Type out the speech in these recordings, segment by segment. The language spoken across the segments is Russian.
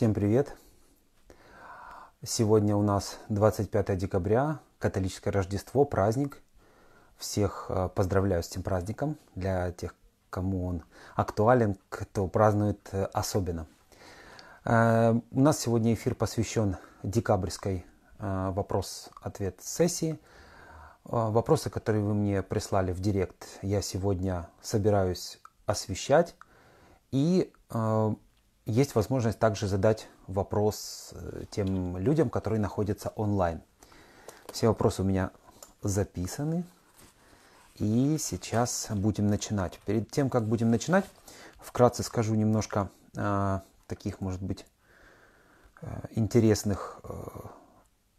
Всем привет! Сегодня у нас 25 декабря, католическое Рождество, праздник. Всех э, поздравляю с этим праздником. Для тех, кому он актуален, кто празднует э, особенно. Э, у нас сегодня эфир посвящен декабрьской вопрос-ответ сессии. Вопросы, которые вы мне прислали в директ, я сегодня собираюсь освещать. И есть возможность также задать вопрос э, тем людям, которые находятся онлайн. Все вопросы у меня записаны. И сейчас будем начинать. Перед тем, как будем начинать, вкратце скажу немножко э, таких, может быть, э, интересных э,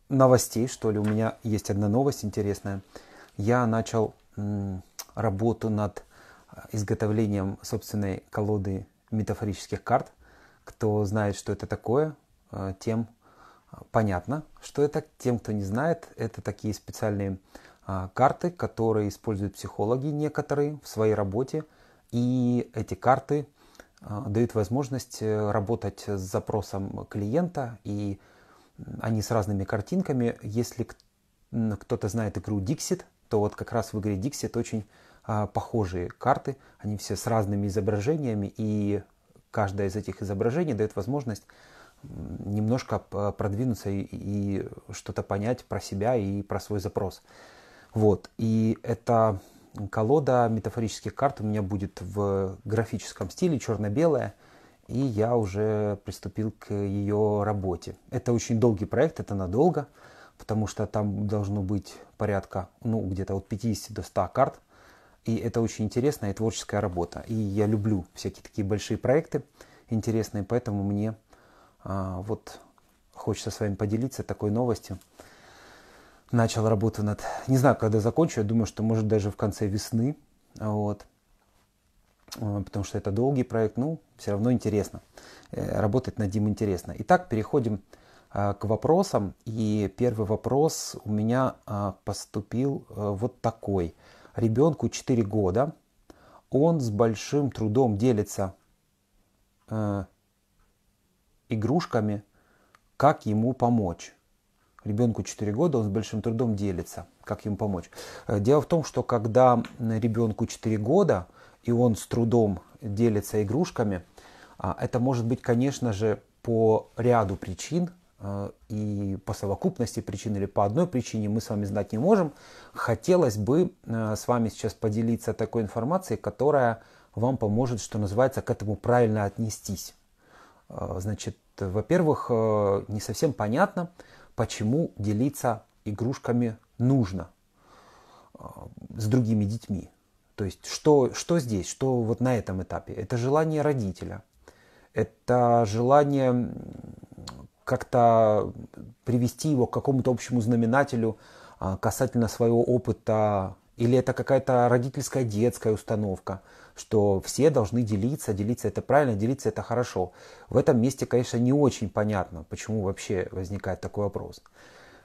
новостей, что ли. У меня есть одна новость интересная. Я начал э, работу над э, изготовлением собственной колоды метафорических карт – кто знает, что это такое, э, тем э, понятно, что это. Тем, кто не знает, это такие специальные а, карты, которые используют психологи некоторые в своей работе. И эти карты а, дают возможность э, работать с запросом клиента, и они с разными картинками. Если кто-то знает игру Dixit, то вот как раз в игре Dixit очень а, похожие карты, они все с разными изображениями, и каждое из этих изображений дает возможность немножко продвинуться и, и что-то понять про себя и про свой запрос. Вот. И эта колода метафорических карт у меня будет в графическом стиле, черно-белая, и я уже приступил к ее работе. Это очень долгий проект, это надолго, потому что там должно быть порядка, ну, где-то от 50 до 100 карт – и это очень интересная и творческая работа. И я люблю всякие такие большие проекты интересные, поэтому мне а, вот хочется с вами поделиться такой новостью. Начал работу над... Не знаю, когда закончу, я думаю, что может даже в конце весны. Вот. А, потому что это долгий проект, ну, все равно интересно. Э, работать над ним интересно. Итак, переходим а, к вопросам. И первый вопрос у меня а, поступил э, вот такой – ребенку 4 года, он с большим трудом делится э, игрушками, как ему помочь. Ребенку 4 года он с большим трудом делится, как ему помочь. Э, дело в том, что когда ребенку 4 года, и он с трудом делится игрушками, а, это может быть, конечно же, по ряду причин, Э, и по совокупности причин или по одной причине мы с вами знать не можем, хотелось бы э, с вами сейчас поделиться такой информацией, которая вам поможет, что называется, к этому правильно отнестись. Э, значит, во-первых, не совсем понятно, почему делиться игрушками нужно с другими детьми. То есть что, что здесь, что вот на этом этапе? Это желание родителя, это желание как-то привести его к какому-то общему знаменателю а, касательно своего опыта, или это какая-то родительская детская установка, что все должны делиться, делиться это правильно, делиться это хорошо. В этом месте, конечно, не очень понятно, почему вообще возникает такой вопрос.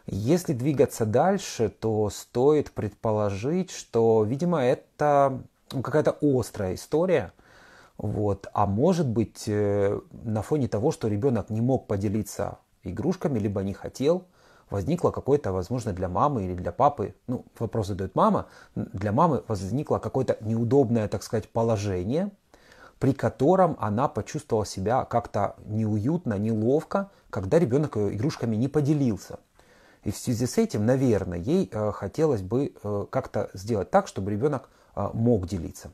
Если двигаться дальше, то стоит предположить, что, видимо, это ну, какая-то острая история – вот. А может быть, э, на фоне того, что ребенок не мог поделиться игрушками, либо не хотел, возникло какое-то, возможно, для мамы или для папы, ну, вопрос задает мама, для мамы возникло какое-то неудобное, так сказать, положение, при котором она почувствовала себя как-то неуютно, неловко, когда ребенок ее игрушками не поделился. И в связи с этим, наверное, ей э, хотелось бы э, как-то сделать так, чтобы ребенок мог делиться.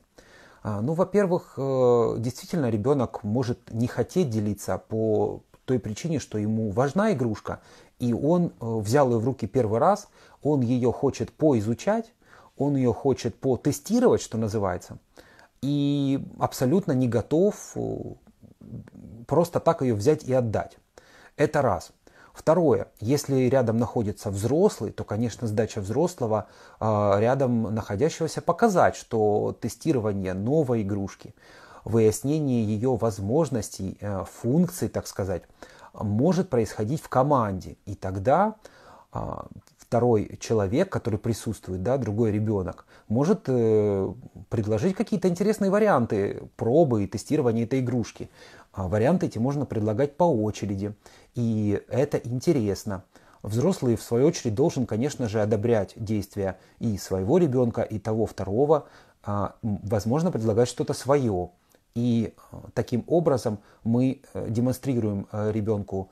А, ну, во-первых, э, действительно ребенок может не хотеть делиться по той причине, что ему важна игрушка, и он э, взял ее в руки первый раз, он ее хочет поизучать, он ее хочет потестировать, что называется, и абсолютно не готов э, просто так ее взять и отдать. Это раз – Второе, если рядом находится взрослый, то, конечно, задача взрослого а, рядом находящегося показать, что тестирование новой игрушки, выяснение ее возможностей, э, функций, так сказать, может происходить в команде. И тогда а, второй человек, который присутствует, да, другой ребенок, может э, предложить какие-то интересные варианты пробы и тестирования этой игрушки. А варианты эти можно предлагать по очереди, и это интересно. Взрослый, в свою очередь, должен, конечно же, одобрять действия и своего ребенка, и того второго, а, возможно, предлагать что-то свое. И а, таким образом мы э, демонстрируем э, ребенку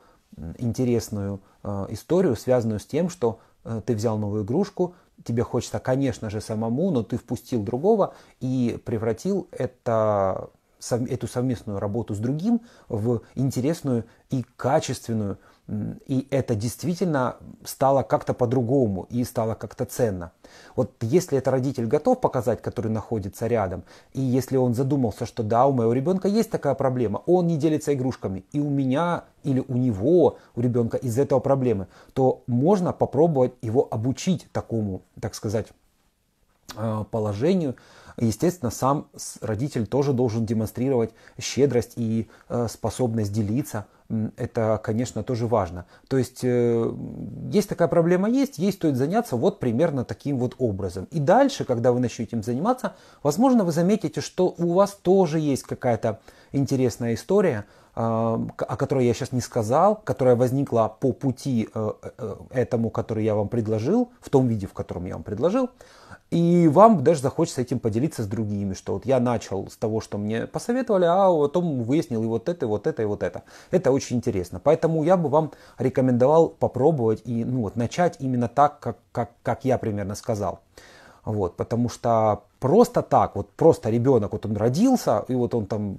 интересную э, историю, связанную с тем, что ты взял новую игрушку, тебе хочется, конечно же, самому, но ты впустил другого и превратил это сов, эту совместную работу с другим в интересную и качественную. И это действительно стало как-то по-другому и стало как-то ценно. Вот если это родитель готов показать, который находится рядом, и если он задумался, что да, у моего ребенка есть такая проблема, он не делится игрушками, и у меня или у него, у ребенка из этого проблемы, то можно попробовать его обучить такому, так сказать, э, положению, Естественно, сам родитель тоже должен демонстрировать щедрость и э, способность делиться. Это, конечно, тоже важно. То есть, э, есть такая проблема, есть, есть, стоит заняться вот примерно таким вот образом. И дальше, когда вы начнете им заниматься, возможно, вы заметите, что у вас тоже есть какая-то интересная история, э, о которой я сейчас не сказал, которая возникла по пути этому, который я вам предложил, в том виде, в котором я вам предложил. И вам даже захочется этим поделиться с другими, что вот я начал с того, что мне посоветовали, а потом выяснил и вот это, и вот это, и вот это. Это очень интересно. Поэтому я бы вам рекомендовал попробовать и ну, вот, начать именно так, как, как, как я примерно сказал. Вот, потому что просто так, вот просто ребенок, вот он родился, и вот он там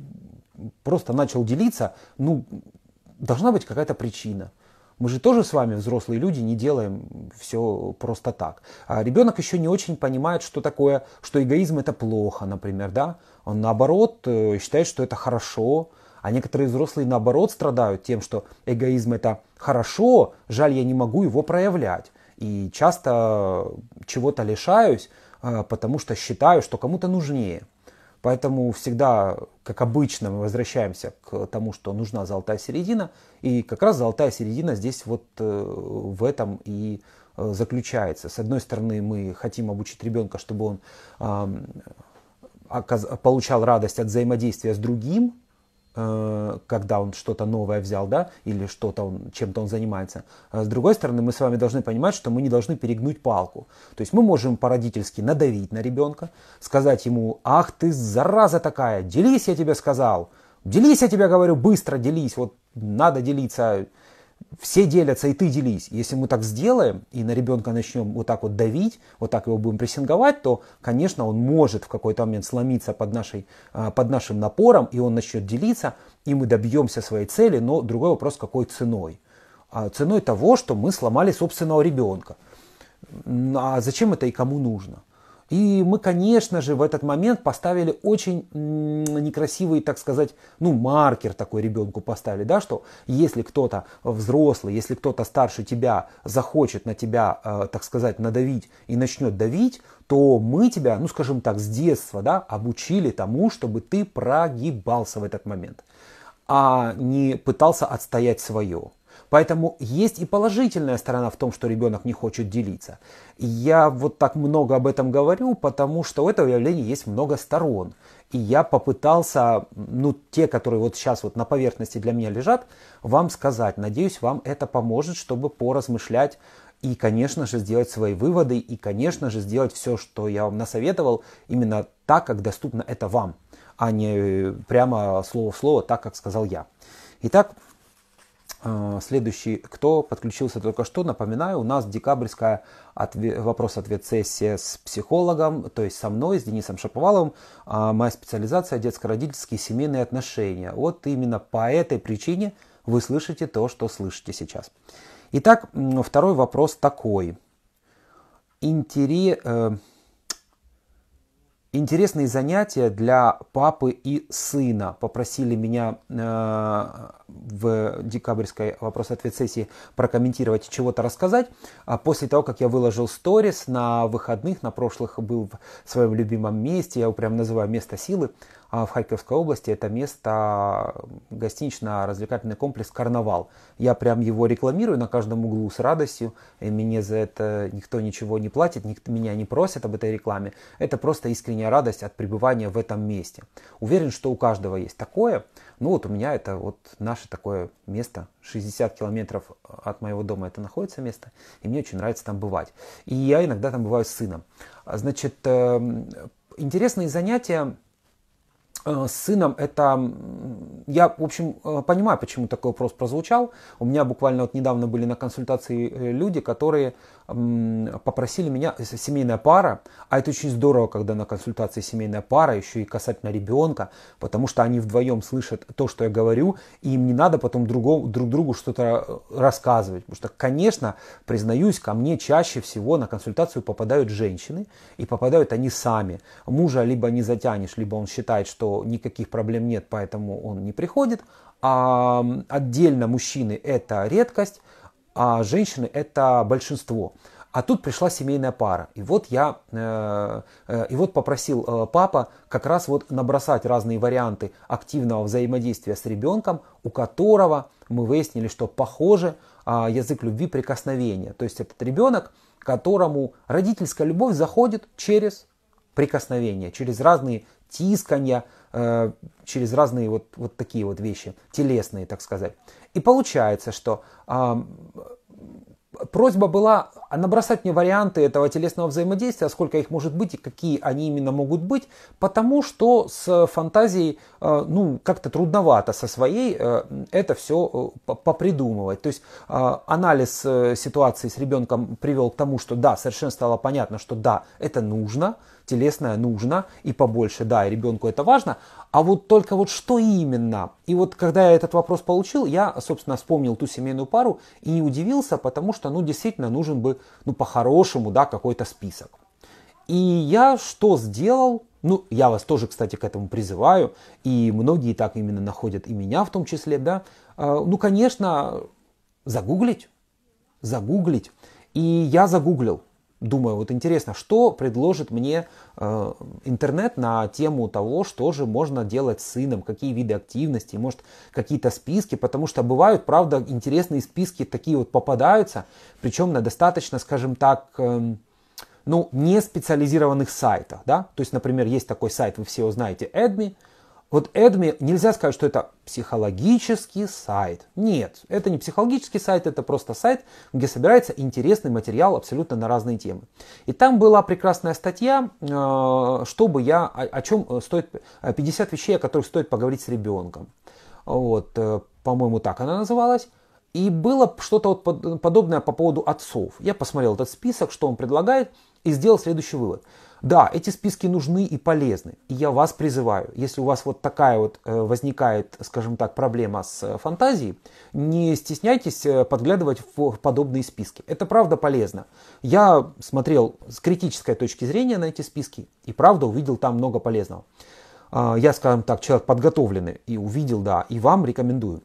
просто начал делиться, ну, должна быть какая-то причина. Мы же тоже с вами, взрослые люди, не делаем все просто так. А ребенок еще не очень понимает, что такое, что эгоизм это плохо, например, да? Он наоборот э, считает, что это хорошо, а некоторые взрослые наоборот страдают тем, что эгоизм это хорошо, жаль, я не могу его проявлять. И часто чего-то лишаюсь, э, потому что считаю, что кому-то нужнее. Поэтому всегда, как обычно, мы возвращаемся к тому, что нужна золотая середина. И как раз золотая середина здесь вот э, в этом и э, заключается. С одной стороны, мы хотим обучить ребенка, чтобы он получал радость от взаимодействия с другим, Э, когда он что-то новое взял, да, или что-то он, чем-то он занимается. А с другой стороны, мы с вами должны понимать, что мы не должны перегнуть палку. То есть мы можем по родительски надавить на ребенка, сказать ему, ах ты зараза такая, делись, я тебе сказал, делись, я тебе говорю, быстро делись, вот надо делиться, все делятся, и ты делись. Если мы так сделаем, и на ребенка начнем вот так вот давить, вот так его будем прессинговать, то, конечно, он может в какой-то момент сломиться под, нашей, а, под нашим напором, и он начнет делиться, и мы добьемся своей цели, но другой вопрос, какой ценой. А ценой того, что мы сломали собственного ребенка. А зачем это и кому нужно? И мы, конечно же, в этот момент поставили очень некрасивый, так сказать, ну, маркер такой ребенку поставили, да, что если кто-то взрослый, если кто-то старше тебя захочет на тебя, э, так сказать, надавить и начнет давить, то мы тебя, ну, скажем так, с детства, да, обучили тому, чтобы ты прогибался в этот момент, а не пытался отстоять свое. Поэтому есть и положительная сторона в том, что ребенок не хочет делиться. я вот так много об этом говорю, потому что у этого явления есть много сторон. И я попытался, ну, те, которые вот сейчас вот на поверхности для меня лежат, вам сказать. Надеюсь, вам это поможет, чтобы поразмышлять и, конечно же, сделать свои выводы, и, конечно же, сделать все, что я вам насоветовал, именно так, как доступно это вам, а не э, прямо слово в слово, так, как сказал я. Итак, а, следующий, кто подключился только что, напоминаю, у нас декабрьская вопрос-ответ сессия с психологом, то есть со мной, с Денисом Шаповаловым. А, моя специализация – детско-родительские семейные отношения. Вот именно по этой причине вы слышите то, что слышите сейчас. Итак, второй вопрос такой. Интерес э, Интересные занятия для папы и сына. Попросили меня э, в декабрьской вопрос-ответ сессии прокомментировать, чего-то рассказать. А после того, как я выложил сторис на выходных, на прошлых был в своем любимом месте, я его прям называю место силы, а в Харьковской области. Это место гостинично-развлекательный комплекс «Карнавал». Я прям его рекламирую на каждом углу с радостью. И мне за это никто ничего не платит, никто, меня не просят об этой рекламе. Это просто искренняя радость от пребывания в этом месте. Уверен, что у каждого есть такое. Ну вот у меня это вот наше такое место, 60 километров э, от моего дома это находится место, и мне очень нравится там бывать. И я иногда там бываю с сыном. Значит, эм, интересные занятия Э, с сыном это... Я, в общем, э, понимаю, почему такой вопрос прозвучал. У меня буквально вот недавно были на консультации э, люди, которые попросили меня, семейная пара, а это очень здорово, когда на консультации семейная пара, еще и касательно ребенка, потому что они вдвоем слышат то, что я говорю, и им не надо потом другому, друг другу что-то рассказывать. Потому что, конечно, признаюсь, ко мне чаще всего на консультацию попадают женщины, и попадают они сами. Мужа либо не затянешь, либо он считает, что никаких проблем нет, поэтому он не приходит. А отдельно мужчины это редкость, а женщины это большинство. А тут пришла семейная пара. И вот я, э, э, и вот попросил э, папа как раз вот набросать разные варианты активного взаимодействия с ребенком, у которого мы выяснили, что похоже э, язык любви прикосновения. То есть этот ребенок, которому родительская любовь заходит через прикосновение, через разные тискания, Э, через разные вот, вот такие вот вещи, телесные, так сказать. И получается, что просьба была а набросать мне варианты этого телесного взаимодействия, сколько их может быть и какие они именно могут быть, потому что с фантазией э, ну, как-то трудновато со своей э, это все попридумывать. То есть анализ ситуации с ребенком привел к тому, что да, совершенно стало понятно, что да, это нужно, телесное нужно и побольше, да, и ребенку это важно, а вот только вот что именно? И вот когда я этот вопрос получил, я, собственно, вспомнил ту семейную пару и не удивился, потому что, ну, действительно нужен бы, ну, по-хорошему, да, какой-то список. И я что сделал? Ну, я вас тоже, кстати, к этому призываю, и многие так именно находят, и меня в том числе, да. А, ну, конечно, загуглить, загуглить. И я загуглил думаю, вот интересно, что предложит мне э, интернет на тему того, что же можно делать с сыном, какие виды активности, может какие-то списки, потому что бывают, правда, интересные списки такие вот попадаются, причем на достаточно, скажем так, э, ну, не специализированных сайтах, да, то есть, например, есть такой сайт, вы все его знаете, Edme, вот Эдми нельзя сказать, что это психологический сайт. Нет, это не психологический сайт, это просто сайт, где собирается интересный материал абсолютно на разные темы. И там была прекрасная статья, э, чтобы я, о чем э, стоит, 50 э, вещей, о которых стоит поговорить с ребенком. Вот, по-моему, так она называлась. И было что-то вот подобное по поводу отцов. Я посмотрел этот список, что он предлагает, и сделал следующий вывод – да, эти списки нужны и полезны. И я вас призываю, если у вас вот такая вот э, возникает, скажем так, проблема с э, фантазией, не стесняйтесь э, подглядывать в подобные списки. Это правда полезно. Я смотрел с критической точки зрения на эти списки и правда увидел там много полезного. А, я, скажем так, человек подготовленный и увидел, да, и вам рекомендую.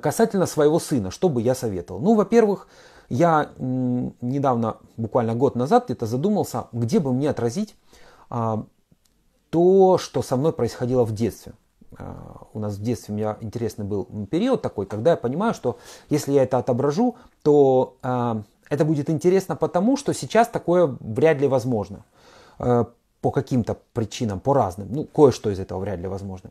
Касательно своего сына, что бы я советовал? Ну, во-первых, я недавно, буквально год назад, это задумался, где бы мне отразить а, то, что со мной происходило в детстве. А, у нас в детстве у меня интересный был период такой, когда я понимаю, что если я это отображу, то а, это будет интересно потому, что сейчас такое вряд ли возможно. Э, по каким-то причинам, по разным. Ну, кое-что из этого вряд ли возможно.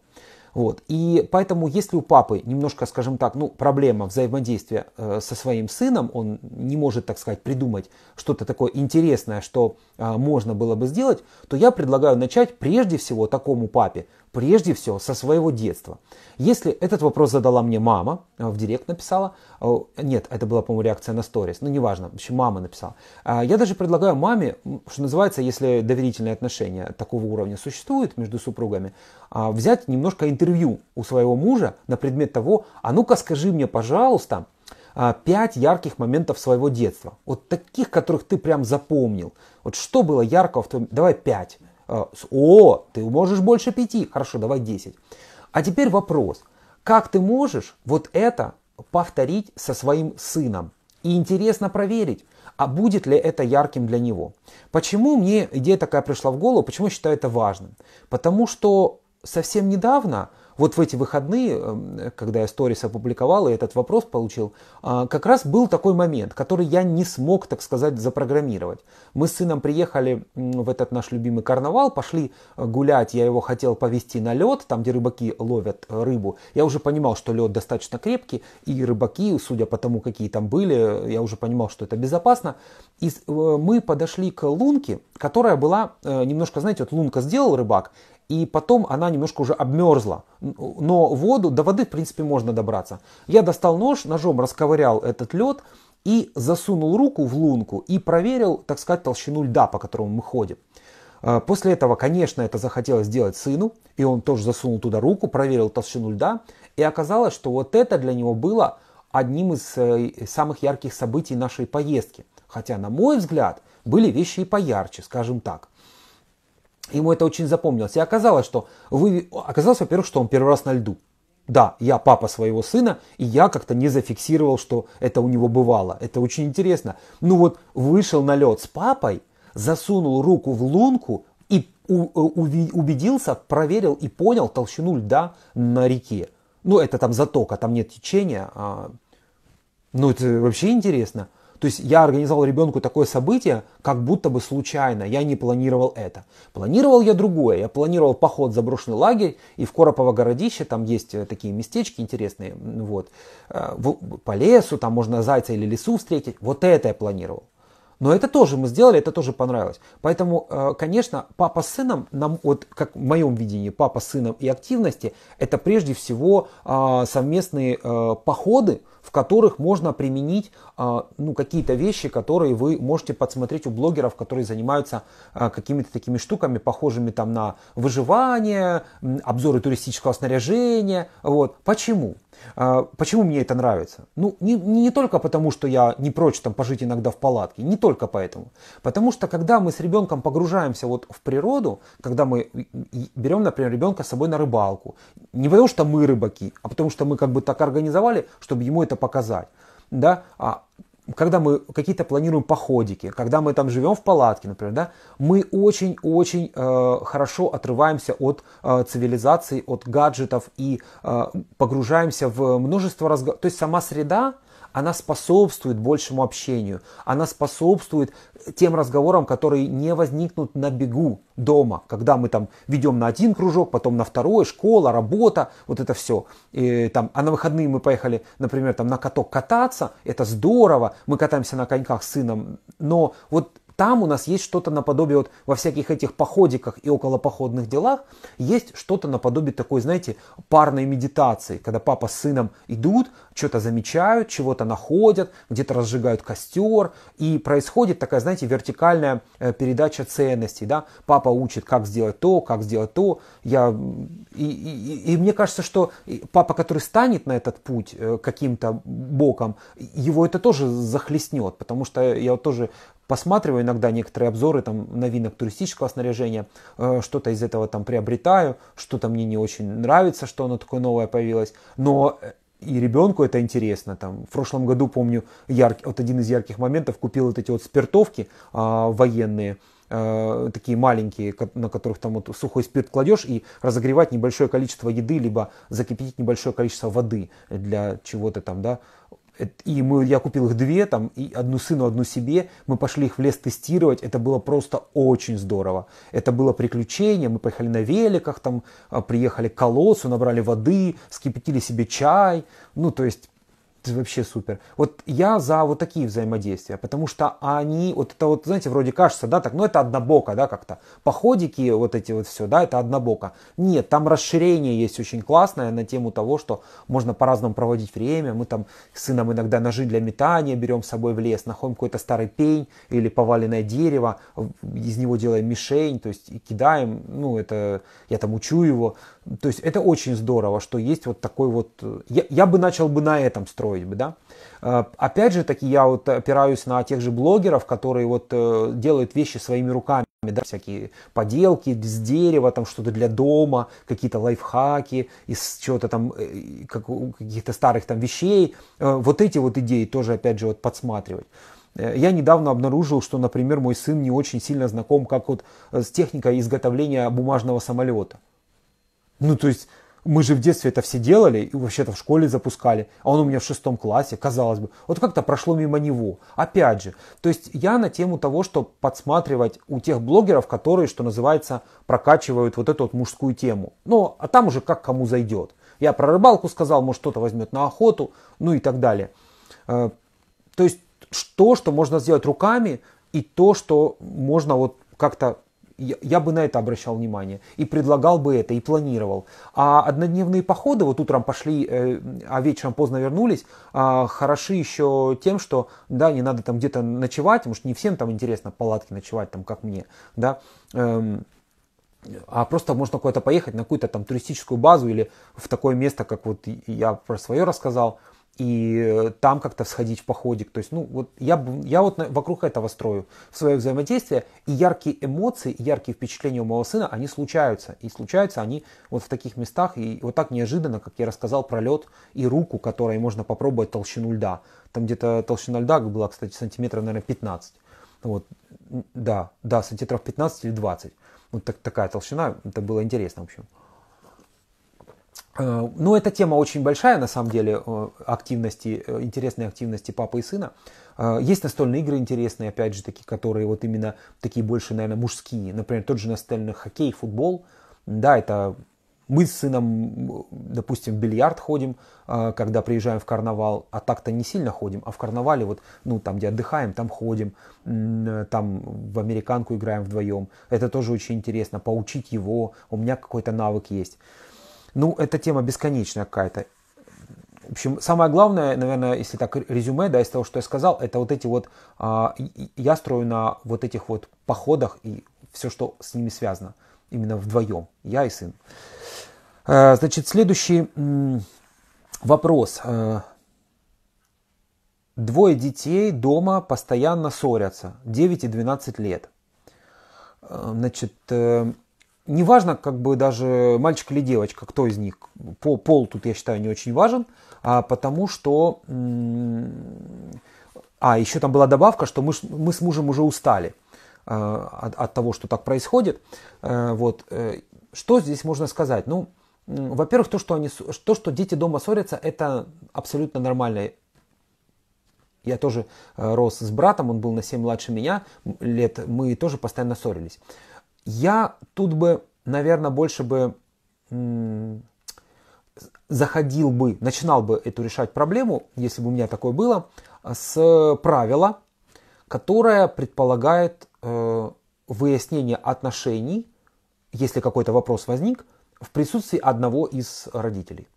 Вот. И поэтому, если у папы немножко, скажем так, ну, проблема взаимодействия э, со своим сыном, он не может, так сказать, придумать что-то такое интересное, что а, можно было бы сделать, то я предлагаю начать прежде всего такому папе прежде всего со своего детства. Если этот вопрос задала мне мама, э, в директ написала, э, нет, это была, по-моему, реакция на сторис, ну неважно, вообще мама написала. Э, я даже предлагаю маме, что называется, если доверительные отношения такого уровня существуют между супругами, взять немножко интервью у своего мужа на предмет того, а ну-ка скажи мне, пожалуйста, пять ярких моментов своего детства. Вот таких, которых ты прям запомнил. Вот что было яркого в твоем... Давай пять. Э, О, ты можешь больше пяти, хорошо, давай десять. А теперь вопрос, как ты можешь вот это повторить со своим сыном? И интересно проверить, а будет ли это ярким для него. Почему мне идея такая пришла в голову, почему я считаю это важным? Потому что совсем недавно вот в эти выходные, эм, когда я сторис опубликовал и этот вопрос получил, а, как раз был такой момент, который я не смог, так сказать, запрограммировать. Мы с сыном приехали в этот наш любимый карнавал, пошли э, гулять, я его хотел повести на лед, там, где рыбаки ловят э, рыбу. Я уже понимал, что лед достаточно крепкий, и рыбаки, судя по тому, какие там были, э, я уже понимал, что это безопасно. И мы подошли к лунке, которая была немножко, знаете, вот лунка сделал рыбак, и потом она немножко уже обмерзла. Но воду, до воды, в принципе, можно добраться. Я достал нож, ножом расковырял этот лед и засунул руку в лунку и проверил, так сказать, толщину льда, по которому мы ходим. А, после этого, конечно, это захотелось сделать сыну, и он тоже засунул туда руку, проверил толщину льда, и оказалось, что вот это для него было одним из э, самых ярких событий нашей поездки. Хотя, на мой взгляд, были вещи и поярче, скажем так ему это очень запомнилось. И оказалось, что вы... оказалось, во-первых, что он первый раз на льду. Да, я папа своего сына, и я как-то не зафиксировал, что это у него бывало. Это очень интересно. Ну вот вышел на лед с папой, засунул руку в лунку и э, убедился, проверил и понял толщину льда на реке. Ну это там затока, там нет течения. А... Ну это вообще интересно. То есть я организовал ребенку такое событие, как будто бы случайно, я не планировал это. Планировал я другое, я планировал поход в заброшенный лагерь, и в Коропово городище, там есть э, такие местечки интересные, вот, э, по лесу, там можно зайца или лису встретить, вот это я планировал. Но это тоже мы сделали, это тоже понравилось. Поэтому, э, конечно, папа с сыном, нам, вот как в моем видении, папа с сыном и активности, это прежде всего а, совместные э, походы, в которых можно применить а, ну, какие-то вещи, которые вы можете подсмотреть у блогеров, которые занимаются э, какими-то такими штуками, похожими там на выживание, обзоры туристического снаряжения. Вот. Почему? А, почему мне это нравится? Ну, не, не только потому, что я не прочь там пожить иногда в палатке, не только поэтому. Потому что когда мы с ребенком погружаемся вот в природу, когда мы берем, например, ребенка с собой на рыбалку, не потому что мы рыбаки, а потому что мы как бы так организовали, чтобы ему это показать, да, а когда мы какие-то планируем походики, когда мы там живем в палатке, например, да, мы очень-очень э, хорошо отрываемся от э, цивилизации, от гаджетов и э, погружаемся в множество разговоров. То есть сама среда она способствует большему общению, она способствует тем разговорам, которые не возникнут на бегу дома, когда мы там ведем на один кружок, потом на второй, школа, работа, вот это все. И, там, а на выходные мы поехали, например, там, на каток кататься, это здорово, мы катаемся на коньках с сыном, но вот там у нас есть что-то наподобие, вот во всяких этих походиках и околопоходных делах, есть что-то наподобие такой, знаете, парной медитации, когда папа с сыном идут, что-то замечают, чего-то находят, где-то разжигают костер, и происходит такая, знаете, вертикальная э, передача ценностей, да, папа учит, как сделать то, как сделать то, я, и, и, и мне кажется, что папа, который станет на этот путь э, каким-то боком, его это тоже захлестнет, потому что я вот тоже посматриваю иногда некоторые обзоры там, новинок туристического снаряжения, э, что-то из этого там приобретаю, что-то мне не очень нравится, что оно такое новое появилось, но э, и ребенку это интересно. Там, в прошлом году, помню, яркий, вот один из ярких моментов купил вот эти вот спиртовки а, военные, э, такие маленькие, на которых там вот сухой спирт кладешь и разогревать небольшое количество еды, либо закипятить небольшое количество воды для чего-то там, да, и мы, я купил их две, там, и одну сыну, одну себе. Мы пошли их в лес тестировать. Это было просто очень здорово. Это было приключение. Мы поехали на великах, там, а, приехали к колодцу, набрали воды, скипятили себе чай. Ну, то есть, это вообще супер. Вот я за вот такие взаимодействия, потому что они, вот это вот, знаете, вроде кажется, да, так, ну это однобоко, да, как-то. Походики вот эти вот все, да, это однобоко. Нет, там расширение есть очень классное на тему того, что можно по-разному проводить время. Мы там с сыном иногда ножи для метания берем с собой в лес, находим какой-то старый пень или поваленное дерево, из него делаем мишень, то есть и кидаем, ну это, я там учу его. То есть это очень здорово, что есть вот такой вот, э, я, я бы начал бы на этом строить вроде бы, да. А, опять же таки, я вот опираюсь на тех же блогеров, которые вот э, делают вещи своими руками, да, всякие поделки из дерева, там что-то для дома, какие-то лайфхаки из чего-то там, э, как, каких-то старых там вещей. Э, вот эти вот идеи тоже, опять же, вот подсматривать. Я недавно обнаружил, что, например, мой сын не очень сильно знаком как вот с техникой изготовления бумажного самолета. Ну, то есть мы же в детстве это все делали, и вообще-то в школе запускали, а он у меня в шестом классе, казалось бы. Вот как-то прошло мимо него. Опять же, то есть я на тему того, что подсматривать у тех блогеров, которые, что называется, прокачивают вот эту вот мужскую тему. Ну, а там уже как кому зайдет. Я про рыбалку сказал, может кто-то возьмет на охоту, ну и так далее. Э, то есть то, что можно сделать руками, и то, что можно вот как-то я, бы на это обращал внимание и предлагал бы это, и планировал. А однодневные походы, вот утром пошли, э, а вечером поздно вернулись, а, хороши еще тем, что, да, не надо там где-то ночевать, потому что не всем там интересно палатки ночевать, там, как мне, да, эм, а просто можно куда-то поехать на какую-то там туристическую базу или в такое место, как вот я про свое рассказал, и э, там как-то сходить в походик. То есть, ну, вот я, я вот вокруг этого строю свое взаимодействие, и яркие эмоции, яркие впечатления у моего сына, они случаются. И случаются они вот в таких местах, и вот так неожиданно, как я рассказал про лед и руку, которой можно попробовать толщину льда. Там где-то толщина льда была, кстати, сантиметров, наверное, 15. Вот, да, да, сантиметров 15 или 20. Вот так, такая толщина, это было интересно, в общем. Э, ну, эта тема очень большая, на самом деле, э, активности, э, интересные активности папы и сына. Есть настольные игры интересные, опять же, такие, которые вот именно такие больше, наверное, мужские. Например, тот же настольный хоккей, футбол. Да, это мы с сыном, допустим, в бильярд ходим, когда приезжаем в карнавал, а так-то не сильно ходим, а в карнавале вот, ну, там, где отдыхаем, там ходим, там в американку играем вдвоем. Это тоже очень интересно, поучить его, у меня какой-то навык есть. Ну, эта тема бесконечная какая-то. В общем, самое главное, наверное, если так резюме, да, из того, что я сказал, это вот эти вот, а, я строю на вот этих вот походах и все, что с ними связано, именно вдвоем, я и сын. Э, значит, следующий вопрос. Э, Двое детей дома постоянно ссорятся, 9 и 12 лет. Э, значит, неважно, как бы даже мальчик или девочка, кто из них, пол, пол тут, я считаю, не очень важен, а, потому что... А, еще там была добавка, что мы, мы с мужем уже устали а, от, от того, что так происходит. А, вот. Э, что здесь можно сказать? Ну, во-первых, то что, они, то, что дети дома ссорятся, это абсолютно нормально. Я тоже рос с братом, он был на 7 младше меня лет, мы тоже постоянно ссорились. Я тут бы, наверное, больше бы заходил бы, начинал бы эту решать проблему, если бы у меня такое было, с правила, которое предполагает э, выяснение отношений, если какой-то вопрос возник, в присутствии одного из родителей.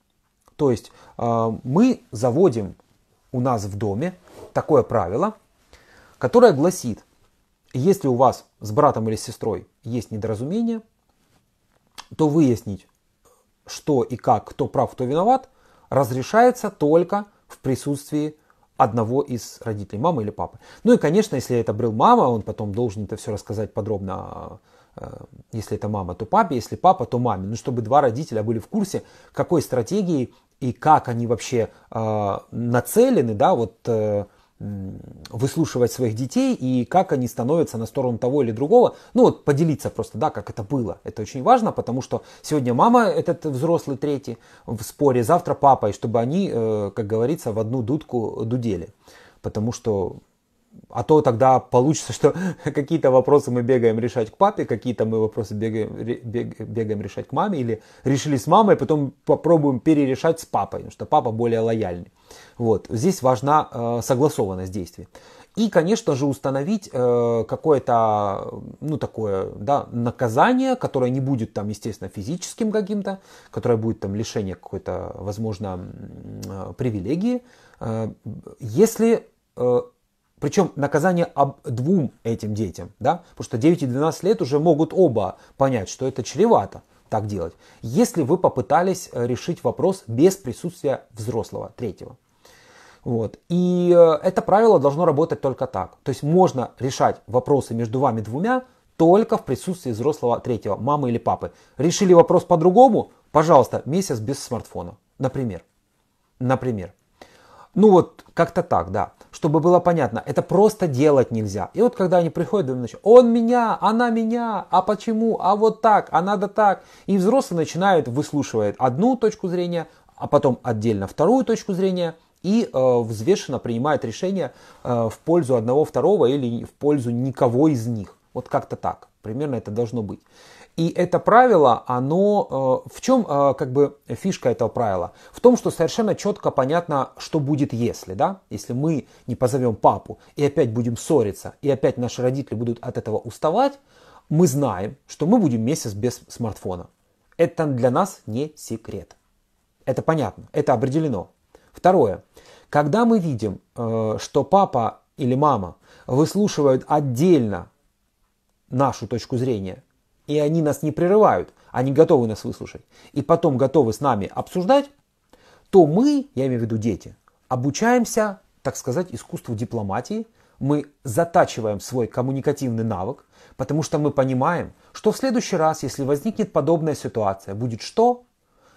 То есть э, мы заводим у нас в доме такое правило, которое гласит, если у вас с братом или с сестрой есть недоразумение, то выяснить, что и как, кто прав, кто виноват, разрешается только в присутствии одного из родителей, мамы или папы. Ну и, конечно, если это был мама, он потом должен это все рассказать подробно, э, если это мама, то папе, если папа, то маме. Ну, чтобы два родителя были в курсе, какой стратегии и как они вообще э, нацелены, да, вот э, выслушивать своих детей и как они становятся на сторону того или другого. Ну вот поделиться просто, да, как это было. Это очень важно, потому что сегодня мама этот взрослый третий в споре, завтра папа, и чтобы они, э, как говорится, в одну дудку дудели. Потому что а то тогда получится, что какие-то вопросы мы бегаем решать к папе, какие-то мы вопросы бегаем, бег бегаем решать к маме, или решили с мамой, а потом попробуем перерешать с папой, потому что папа более лояльный. Вот. Здесь важна э, согласованность действий. И, конечно же, установить э, какое-то, ну, такое, да, наказание, которое не будет там, естественно, физическим каким-то, которое будет там лишение какой-то, возможно, э, привилегии, э, если э, причем наказание об двум этим детям, да? потому что 9 и 12 лет уже могут оба понять, что это чревато так делать, если вы попытались э, решить вопрос без присутствия взрослого, третьего. Вот. И э, это правило должно работать только так. То есть можно решать вопросы между вами двумя только в присутствии взрослого третьего, мамы или папы. Решили вопрос по-другому? Пожалуйста, месяц без смартфона, например. Например. Ну вот, как-то так, да. Чтобы было понятно, это просто делать нельзя. И вот когда они приходят, значит, он меня, она меня, а почему, а вот так, а надо так. И взрослый начинает, выслушивает одну точку зрения, а потом отдельно вторую точку зрения и э, взвешенно принимает решение э, в пользу одного, второго или в пользу никого из них. Вот как-то так. Примерно это должно быть. И это правило, оно... Э, в чем э, как бы фишка этого правила? В том, что совершенно четко понятно, что будет если, да? Если мы не позовем папу и опять будем ссориться, и опять наши родители будут от этого уставать, мы знаем, что мы будем месяц без смартфона. Это для нас не секрет. Это понятно, это определено. Второе. Когда мы видим, э, что папа или мама выслушивают отдельно нашу точку зрения, и они нас не прерывают, они готовы нас выслушать, и потом готовы с нами обсуждать, то мы, я имею в виду дети, обучаемся, так сказать, искусству дипломатии, мы затачиваем свой коммуникативный навык, потому что мы понимаем, что в следующий раз, если возникнет подобная ситуация, будет что?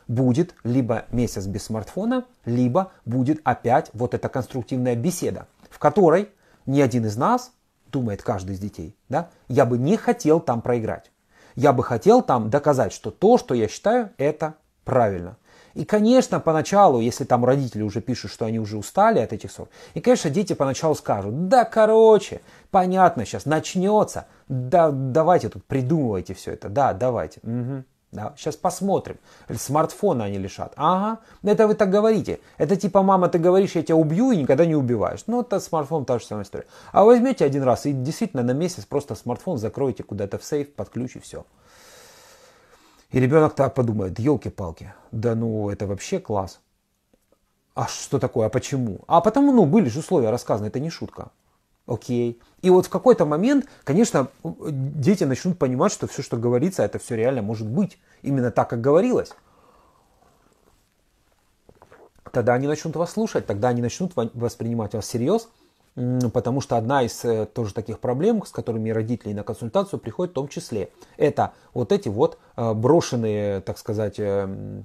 Будет либо месяц без смартфона, либо будет опять вот эта конструктивная беседа, в которой ни один из нас, думает каждый из детей, да, я бы не хотел там проиграть. Я бы хотел там доказать, что то, что я считаю, это правильно. И, конечно, поначалу, если там родители уже пишут, что они уже устали от этих ссор, и, конечно, дети поначалу скажут, да, короче, понятно, сейчас начнется, да, давайте тут придумывайте все это, да, давайте. Угу. Да, сейчас посмотрим. Смартфона они лишат. Ага, это вы так говорите. Это типа, мама, ты говоришь, я тебя убью и никогда не убиваешь. Ну, это смартфон та же самая история. А возьмете один раз и действительно на месяц просто смартфон закройте куда-то в сейф под ключ и все. И ребенок так подумает, елки-палки, да ну это вообще класс. А что такое, а почему? А потому, ну, были же условия рассказаны, это не шутка окей. И вот в какой-то момент, конечно, дети начнут понимать, что все, что говорится, это все реально может быть. Именно так, как говорилось. Тогда они начнут вас слушать, тогда они начнут воспринимать вас всерьез, потому что одна из э, тоже таких проблем, с которыми родители на консультацию приходят в том числе, это вот эти вот э, брошенные, так сказать, э,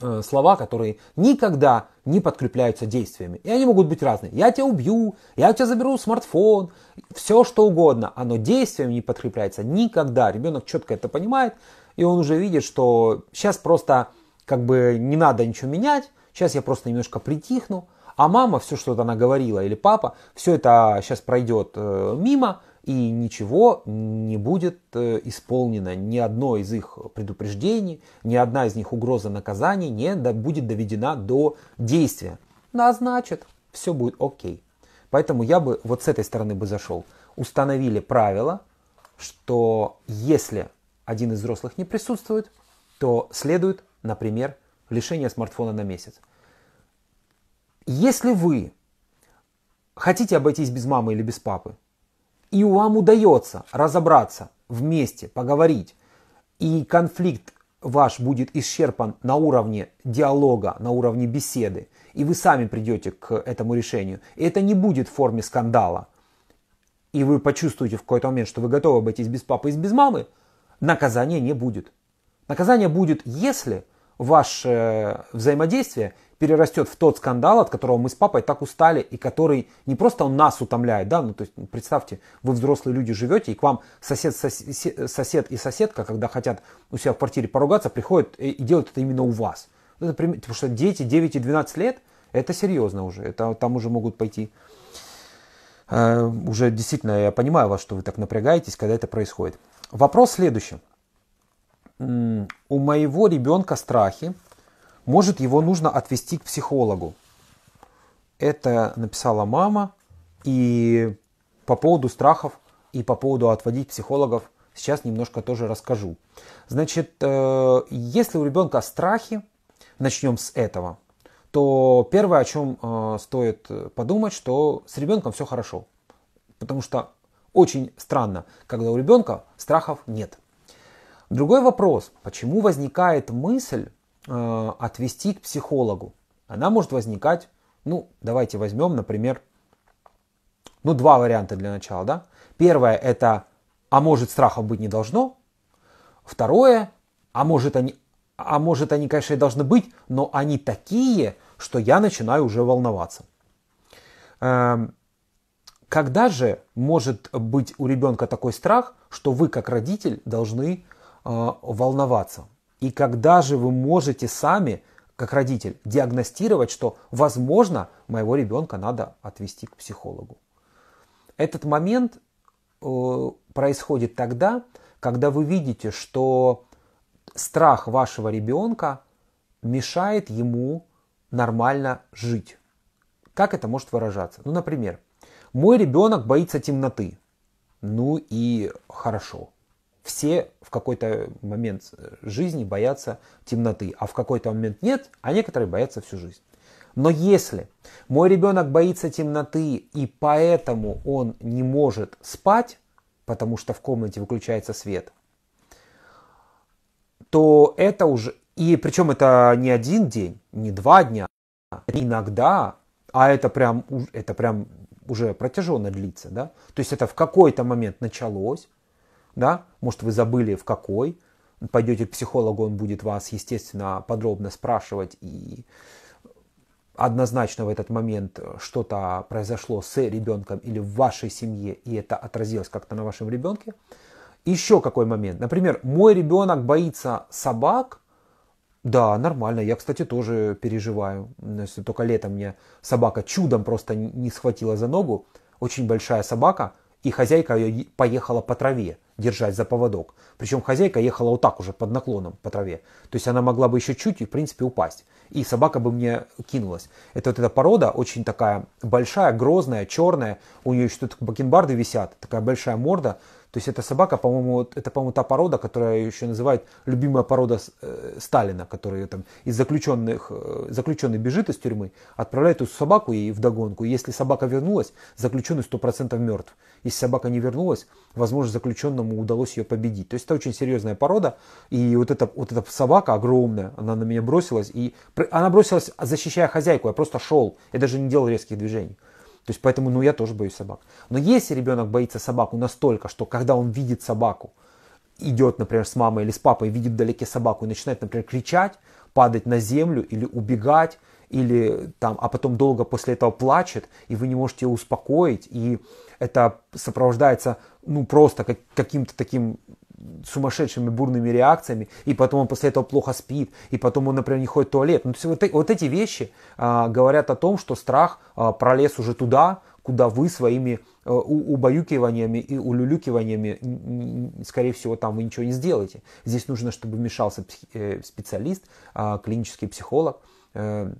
Э, слова, которые никогда не подкрепляются действиями. И они могут быть разные. Я тебя убью, я у тебя заберу смартфон, все что угодно. Оно действием не подкрепляется никогда. Ребенок четко это понимает, и он уже видит, что сейчас просто как бы не надо ничего менять, сейчас я просто немножко притихну, а мама, все, что она говорила, или папа, все это сейчас пройдет э, мимо, и ничего не будет э, исполнено, ни одно из их предупреждений, ни одна из них угроза наказаний не будет доведена до действия. Ну, а значит, все будет окей. Поэтому я бы вот с этой стороны бы зашел. Установили правило, что если один из взрослых не присутствует, то следует, например, лишение смартфона на месяц. Если вы хотите обойтись без мамы или без папы, и вам удается разобраться вместе, поговорить, и конфликт ваш будет исчерпан на уровне диалога, на уровне беседы, и вы сами придете к этому решению. И это не будет в форме скандала. И вы почувствуете в какой-то момент, что вы готовы обойтись без папы и без мамы, наказания не будет. Наказание будет, если ваше э, взаимодействие перерастет в тот скандал, от которого мы с папой так устали, и который не просто он нас утомляет, да, ну то есть представьте, вы взрослые люди живете, и к вам сосед, сосед, сосед и соседка, когда хотят у себя в квартире поругаться, приходят и, и делают это именно у вас. Это, потому что дети 9 и 12 лет, это серьезно уже, это там уже могут пойти. Э, уже действительно, я понимаю вас, что вы так напрягаетесь, когда это происходит. Вопрос следующий. У моего ребенка страхи, может, его нужно отвести к психологу. Это написала мама. И по поводу страхов и по поводу отводить психологов сейчас немножко тоже расскажу. Значит, э, если у ребенка страхи, начнем с этого, то первое, о чем э, стоит подумать, что с ребенком все хорошо. Потому что очень странно, когда у ребенка страхов нет. Другой вопрос, почему возникает мысль, Э, отвести к психологу. Она может возникать, ну, давайте возьмем, например, ну, два варианта для начала, да. Первое – это «а может, страха быть не должно». Второе – «а может, они, а может, они, конечно, и должны быть, но они такие, что я начинаю уже волноваться». Эм, когда же может быть у ребенка такой страх, что вы как родитель должны э, волноваться? И когда же вы можете сами, как родитель, диагностировать, что, возможно, моего ребенка надо отвести к психологу? Этот момент э, происходит тогда, когда вы видите, что страх вашего ребенка мешает ему нормально жить. Как это может выражаться? Ну, например, мой ребенок боится темноты. Ну и хорошо все в какой-то момент жизни боятся темноты, а в какой-то момент нет, а некоторые боятся всю жизнь. Но если мой ребенок боится темноты и поэтому он не может спать, потому что в комнате выключается свет, то это уже... И причем это не один день, не два дня, иногда, а это прям, это прям уже протяженно длится, да? То есть это в какой-то момент началось, да, может вы забыли в какой, пойдете к психологу, он будет вас, естественно, подробно спрашивать и однозначно в этот момент что-то произошло с ребенком или в вашей семье, и это отразилось как-то на вашем ребенке. Еще какой момент. Например, мой ребенок боится собак. Да, нормально. Я, кстати, тоже переживаю. Ну, только летом мне собака чудом просто не схватила за ногу. Очень большая собака – и хозяйка ее поехала по траве, держать за поводок. Причем хозяйка ехала вот так уже под наклоном по траве. То есть она могла бы еще чуть и, в принципе, упасть. И собака бы мне кинулась. Это вот эта порода очень такая большая, грозная, черная. У нее еще тут бакенбарды висят, такая большая морда. То есть эта собака, по-моему, это, по-моему, та порода, которая еще называют любимая порода э, Сталина, которая там из заключенных, э, заключенный бежит из тюрьмы, отправляет эту собаку ей в догонку. Если собака вернулась, заключенный 100% мертв. Если собака не вернулась, возможно, заключенному удалось ее победить. То есть это очень серьезная порода. И вот эта, вот эта собака огромная, она на меня бросилась. И она бросилась, защищая хозяйку. Я просто шел. Я даже не делал резких движений. То есть поэтому, ну, я тоже боюсь собак. Но если ребенок боится собаку настолько, что когда он видит собаку, идет, например, с мамой или с папой, видит вдалеке собаку и начинает, например, кричать, падать на землю или убегать, или там, а потом долго после этого плачет, и вы не можете его успокоить, и это сопровождается, ну, просто как, каким-то таким сумасшедшими бурными реакциями, и потом он после этого плохо спит, и потом он, например, не ходит в туалет. Ну, то есть вот, э, вот эти вещи а, говорят о том, что страх а, пролез уже туда, куда вы своими а, убаюкиваниями и улюлюкиваниями, скорее всего, там вы ничего не сделаете. Здесь нужно, чтобы вмешался псих, э, специалист, а, клинический психолог, э,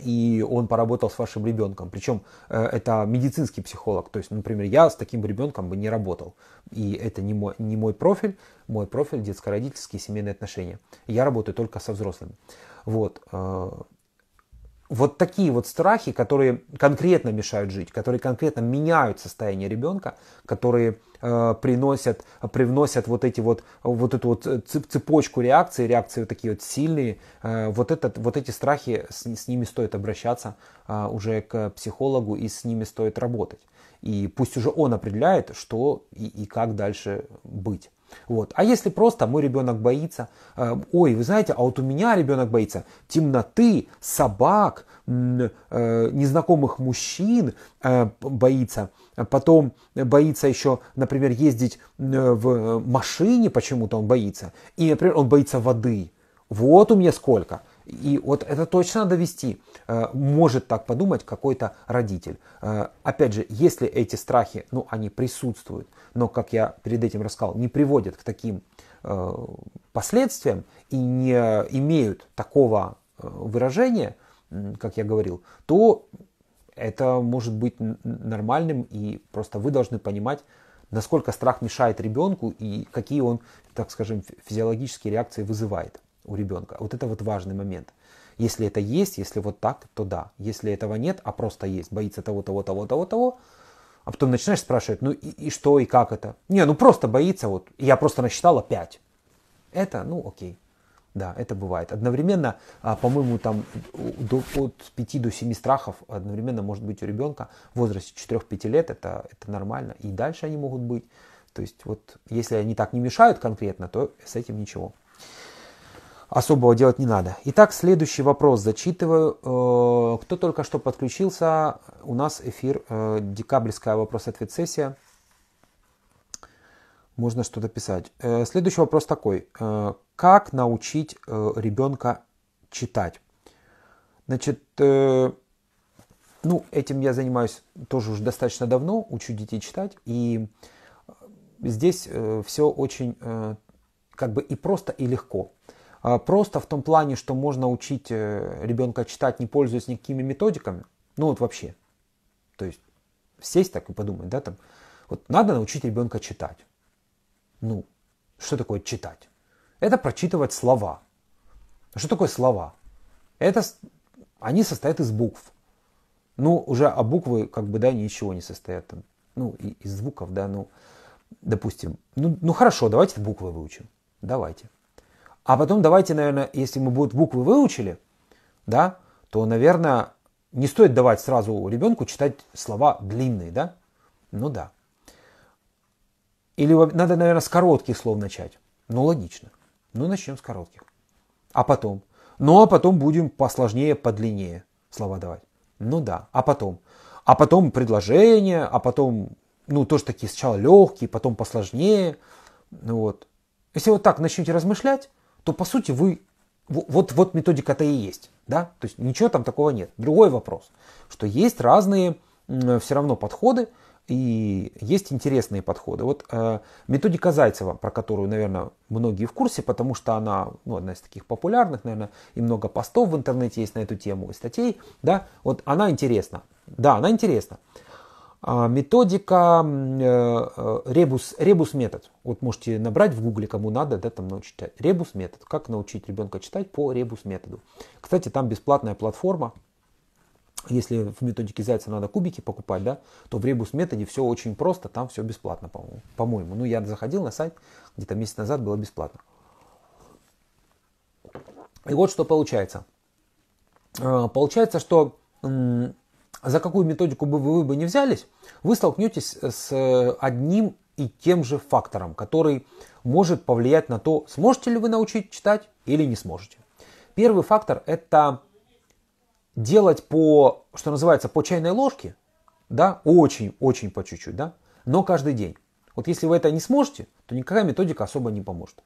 и он поработал с вашим ребенком. Причем э, это медицинский психолог. То есть, например, я с таким ребенком бы не работал. И это не мой, не мой профиль. Мой профиль детско-родительские семейные отношения. Я работаю только со взрослыми. Вот. Э, вот такие вот страхи, которые конкретно мешают жить, которые конкретно меняют состояние ребенка, которые э, приносят, привносят вот эти вот, вот эту вот э, цепочку реакций, реакции вот такие вот сильные, э, вот, этот, вот эти страхи, с, с ними стоит обращаться э, уже к психологу и с ними стоит работать. И пусть уже он определяет, что и, и как дальше быть. Вот. А если просто мой ребенок боится, э, ой, вы знаете, а вот у меня ребенок боится темноты, собак, э, незнакомых мужчин э, боится, а потом боится еще, например, ездить э, в э, машине, почему-то он боится, и, например, он боится воды. Вот у меня сколько. И вот это точно надо вести. Э, может так подумать какой-то родитель. Опять же, если эти страхи, ну, они присутствуют, но, как я перед этим рассказал, не приводят к таким э, последствиям и не имеют такого э, выражения, как я говорил, то это может быть нормальным, и просто вы должны понимать, насколько страх мешает ребенку и какие он, так скажем, физиологические реакции вызывает у ребенка. Вот это вот важный момент. Если это есть, если вот так, то да. Если этого нет, а просто есть, боится того, того, того, того, того, того, а потом начинаешь спрашивать, ну и, и что, и как это? Не, ну просто боится, вот я просто насчитала 5. Это, ну окей. Да, это бывает. Одновременно, а, по-моему, там до, от 5 до 7 страхов одновременно может быть у ребенка в возрасте 4-5 лет, это, это нормально. И дальше они могут быть. То есть вот если они так не мешают конкретно, то с этим ничего особого делать не надо. Итак, следующий вопрос зачитываю. Э, кто только что подключился, у нас эфир э, декабрьская вопрос-ответ сессия. Можно что-то писать. Э, следующий вопрос такой. Как научить ребенка читать? Значит, ну, этим я занимаюсь тоже уже достаточно давно, учу детей читать. И здесь все очень как бы и просто, и легко. А просто в том плане, что можно учить э, ребенка читать, не пользуясь никакими методиками. Ну вот вообще. То есть сесть так и подумать, да, там. Вот надо научить ребенка читать. Ну, что такое читать? Это прочитывать слова. А что такое слова? Это они состоят из букв. Ну, уже а буквы, как бы, да, ничего не состоят там. Ну, и, из звуков, да, ну, допустим. Ну, ну хорошо, давайте буквы выучим. Давайте. А потом давайте, наверное, если мы будут буквы выучили, да, то, наверное, не стоит давать сразу ребенку читать слова длинные, да? Ну да. Или надо, наверное, с коротких слов начать. Ну, логично. Ну, начнем с коротких. А потом? Ну, а потом будем посложнее, подлиннее слова давать. Ну да, а потом? А потом предложение, а потом, ну, тоже такие сначала легкие, потом посложнее. Ну вот. Если вот так начнете размышлять, то по сути вы вот, вот методика-то и есть. Да? То есть ничего там такого нет. Другой вопрос, что есть разные э, все равно подходы, и есть интересные подходы. Вот э, методика Зайцева, про которую, наверное, многие в курсе, потому что она ну, одна из таких популярных, наверное, и много постов в интернете есть на эту тему, и статей, да, вот она интересна. Да, она интересна. А, методика э, э, ребус, ребус метод. Вот можете набрать в гугле, кому надо, да, там научить читать. Ребус метод. Как научить ребенка читать по ребус методу. Кстати, там бесплатная платформа. Если в методике Зайца надо кубики покупать, да, то в ребус методе все очень просто, там все бесплатно, по-моему. по-моему. Ну, я заходил на сайт, где-то месяц назад было бесплатно. И вот что получается. А, получается, что за какую методику бы вы бы не взялись, вы столкнетесь с э, одним и тем же фактором, который может повлиять на то, сможете ли вы научить читать или не сможете. Первый фактор – это делать по, что называется, по чайной ложке, да, очень-очень по чуть-чуть, да, но каждый день. Вот если вы это не сможете, то никакая методика особо не поможет.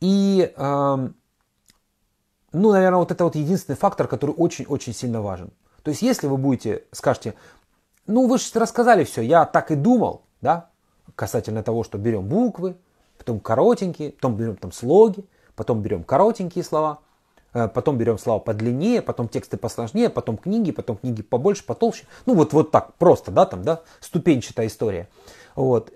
И, э, ну, наверное, вот это вот единственный фактор, который очень-очень сильно важен. То есть, если вы будете, скажете, ну вы же рассказали все, я так и думал, да, касательно того, что берем буквы, потом коротенькие, потом берем там слоги, потом берем коротенькие слова, э, потом берем слова подлиннее, потом тексты посложнее, потом книги, потом книги побольше, потолще. Ну вот, вот так просто, да, там, да, ступенчатая история. Вот.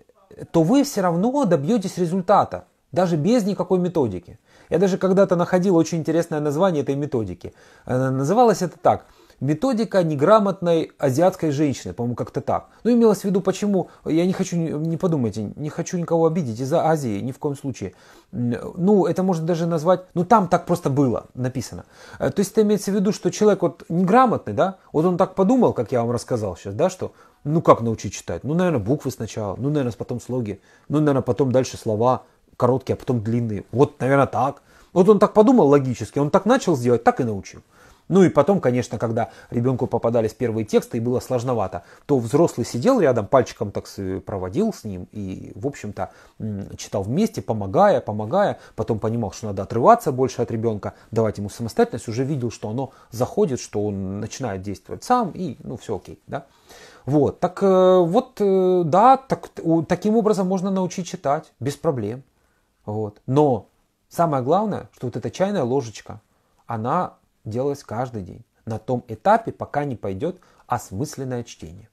То вы все равно добьетесь результата, даже без никакой методики. Я даже когда-то находил очень интересное название этой методики. Э, называлось это так – Методика неграмотной азиатской женщины, по-моему, как-то так. Ну, имелось в виду, почему, я не хочу, не подумайте, не хочу никого обидеть из-за Азии, ни в коем случае. Ну, это можно даже назвать, ну, там так просто было написано. Э, то есть это имеется в виду, что человек вот неграмотный, да, вот он так подумал, как я вам рассказал сейчас, да, что ну как научить читать? Ну, наверное, буквы сначала, ну, наверное, потом слоги, ну, наверное, потом дальше слова короткие, а потом длинные. Вот, наверное, так. Вот он так подумал логически, он так начал сделать, так и научил. Ну и потом, конечно, когда ребенку попадались первые тексты и было сложновато, то взрослый сидел рядом, пальчиком так э, проводил с ним и, в общем-то, читал вместе, помогая, помогая. Потом понимал, что надо отрываться больше от ребенка, давать ему самостоятельность. Уже видел, что оно заходит, что он начинает действовать сам и, ну, все окей, да. Вот, так э, вот, э, да, так, таким образом можно научить читать без проблем. Вот. Но самое главное, что вот эта чайная ложечка, она делалось каждый день, на том этапе, пока не пойдет осмысленное чтение.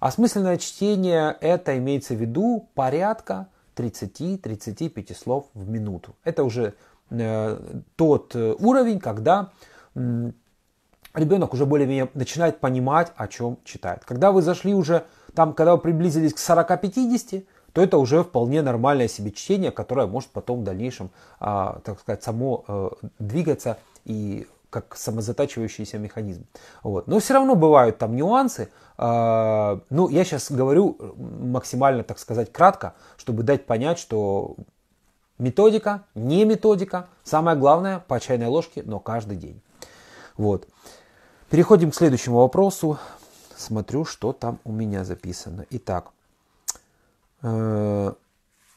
Осмысленное чтение – это имеется в виду порядка 30-35 слов в минуту. Это уже э, тот э, уровень, когда э, ребенок уже более-менее начинает понимать, о чем читает. Когда вы зашли уже, там, когда вы приблизились к 40-50, то это уже вполне нормальное себе чтение, которое может потом в дальнейшем, э, так сказать, само э, двигаться и как самозатачивающийся механизм. Вот. Но все равно бывают там нюансы. А, ну, я сейчас говорю максимально, так сказать, кратко, чтобы дать понять, что методика, не методика, самое главное, по чайной ложке, но каждый день. Вот. Переходим к следующему вопросу. Смотрю, что там у меня записано. Итак. Э,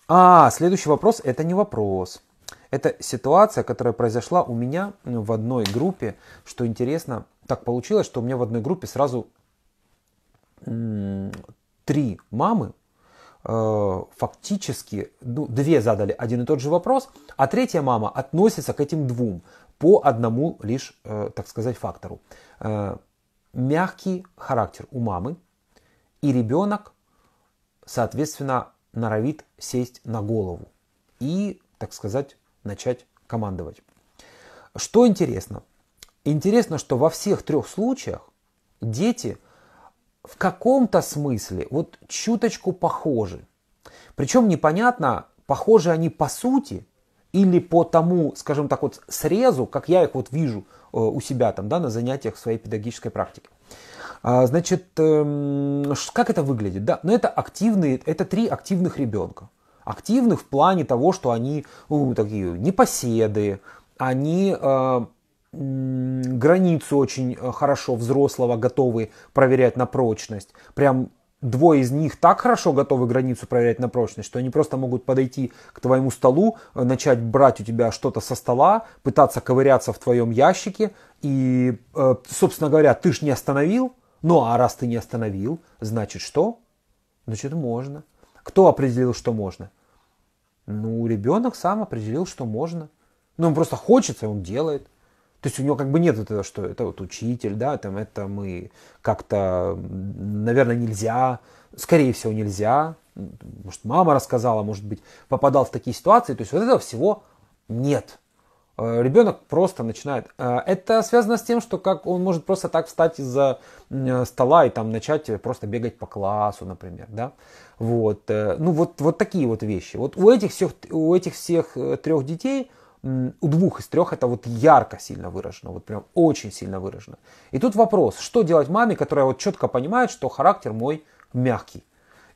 а, следующий вопрос – это не вопрос. Это ситуация, которая произошла у меня ну, в одной группе. Что интересно, так получилось, что у меня в одной группе сразу три мамы э, фактически ну, две задали один и тот же вопрос, а третья мама относится к этим двум по одному лишь, э, так сказать, фактору. Э, мягкий характер у мамы, и ребенок, соответственно, норовит сесть на голову и, так сказать, начать командовать. Что интересно? Интересно, что во всех трех случаях дети в каком-то смысле вот чуточку похожи. Причем непонятно, похожи они по сути или по тому, скажем так, вот срезу, как я их вот вижу э, у себя там, да, на занятиях в своей педагогической практике. А, значит, эм, как это выглядит? Да, но ну, это активные, это три активных ребенка активных в плане того, что они ну, такие непоседы, они э, границу очень э, хорошо взрослого готовы проверять на прочность. Прям двое из них так хорошо готовы границу проверять на прочность, что они просто могут подойти к твоему столу, э, начать брать у тебя что-то со стола, пытаться ковыряться в твоем ящике. И, э, собственно говоря, ты ж не остановил. Ну а раз ты не остановил, значит что? Значит можно. Кто определил, что можно? Ну, ребенок сам определил, что можно. Ну, ему просто хочется, и он делает. То есть у него как бы нет этого, что это вот учитель, да, там это мы как-то, наверное, нельзя, скорее всего, нельзя. Может, мама рассказала, может быть, попадал в такие ситуации. То есть вот этого всего нет. Э, ребенок просто начинает. Э, это связано с тем, что как он может просто так встать из-за э, стола и там начать просто бегать по классу, например, да. Вот, ну вот, вот такие вот вещи. Вот у этих всех, у этих всех трех детей, у двух из трех это вот ярко сильно выражено, вот прям очень сильно выражено. И тут вопрос, что делать маме, которая вот четко понимает, что характер мой мягкий.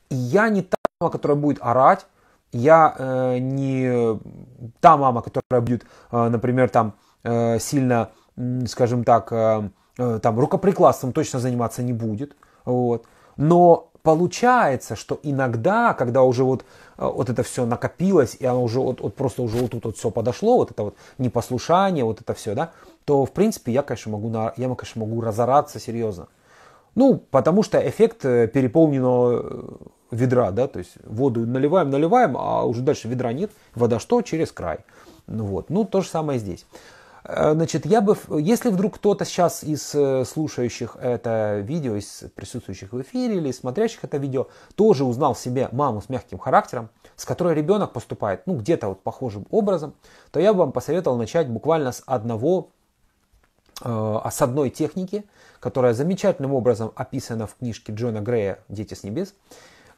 И я не та мама, которая будет орать, я э, не та мама, которая бьет, э, например, там э, сильно, скажем так, э, э, там рукоприкладством точно заниматься не будет, вот. Но получается, что иногда, когда уже вот, э, вот это все накопилось, и оно уже вот, вот просто уже вот тут вот все подошло, вот это вот непослушание, вот это все, да, то в принципе я, конечно, могу, на, я, конечно, могу разораться серьезно. Ну, потому что эффект э, переполненного э, ведра, да, то есть воду наливаем, наливаем, а уже дальше ведра нет, вода что? Через край. Ну вот, ну то же самое здесь. Э, значит, я бы, если вдруг кто-то сейчас из слушающих это видео, из присутствующих в эфире или смотрящих это видео, тоже узнал себе маму с мягким характером, с которой ребенок поступает, ну, где-то вот похожим образом, то я бы вам посоветовал начать буквально с одного, с одной техники, которая замечательным образом описана в книжке Джона Грея «Дети с небес».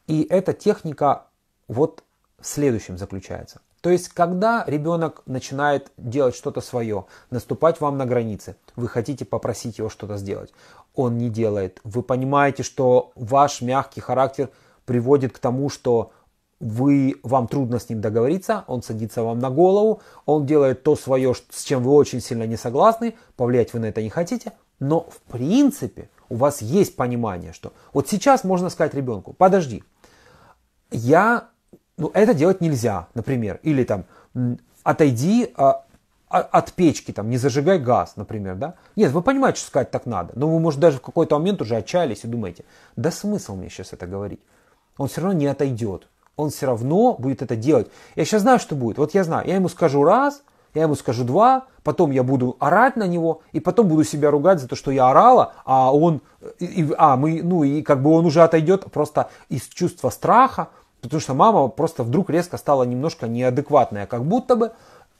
И эта техника вот в следующем заключается. То есть, когда ребенок начинает делать что-то свое, наступать вам на границы, вы хотите попросить его что-то сделать, он не делает. Вы понимаете, что ваш мягкий характер приводит к тому, что вы, вам трудно с ним договориться, он садится вам на голову, он делает то свое, с чем вы очень сильно не согласны, повлиять вы на это не хотите – но в принципе у вас есть понимание, что вот сейчас можно сказать ребенку, подожди, я, ну это делать нельзя, например, или там отойди а, а, от печки, там, не зажигай газ, например, да? Нет, вы понимаете, что сказать так надо, но вы, может, даже в какой-то момент уже отчаялись и думаете, да смысл мне сейчас это говорить? Он все равно не отойдет, он все равно будет это делать. Я сейчас знаю, что будет, вот я знаю, я ему скажу раз – я ему скажу два, потом я буду орать на него, и потом буду себя ругать за то, что я орала, а он, и, и, а мы, ну и как бы он уже отойдет просто из чувства страха, потому что мама просто вдруг резко стала немножко неадекватная, как будто бы,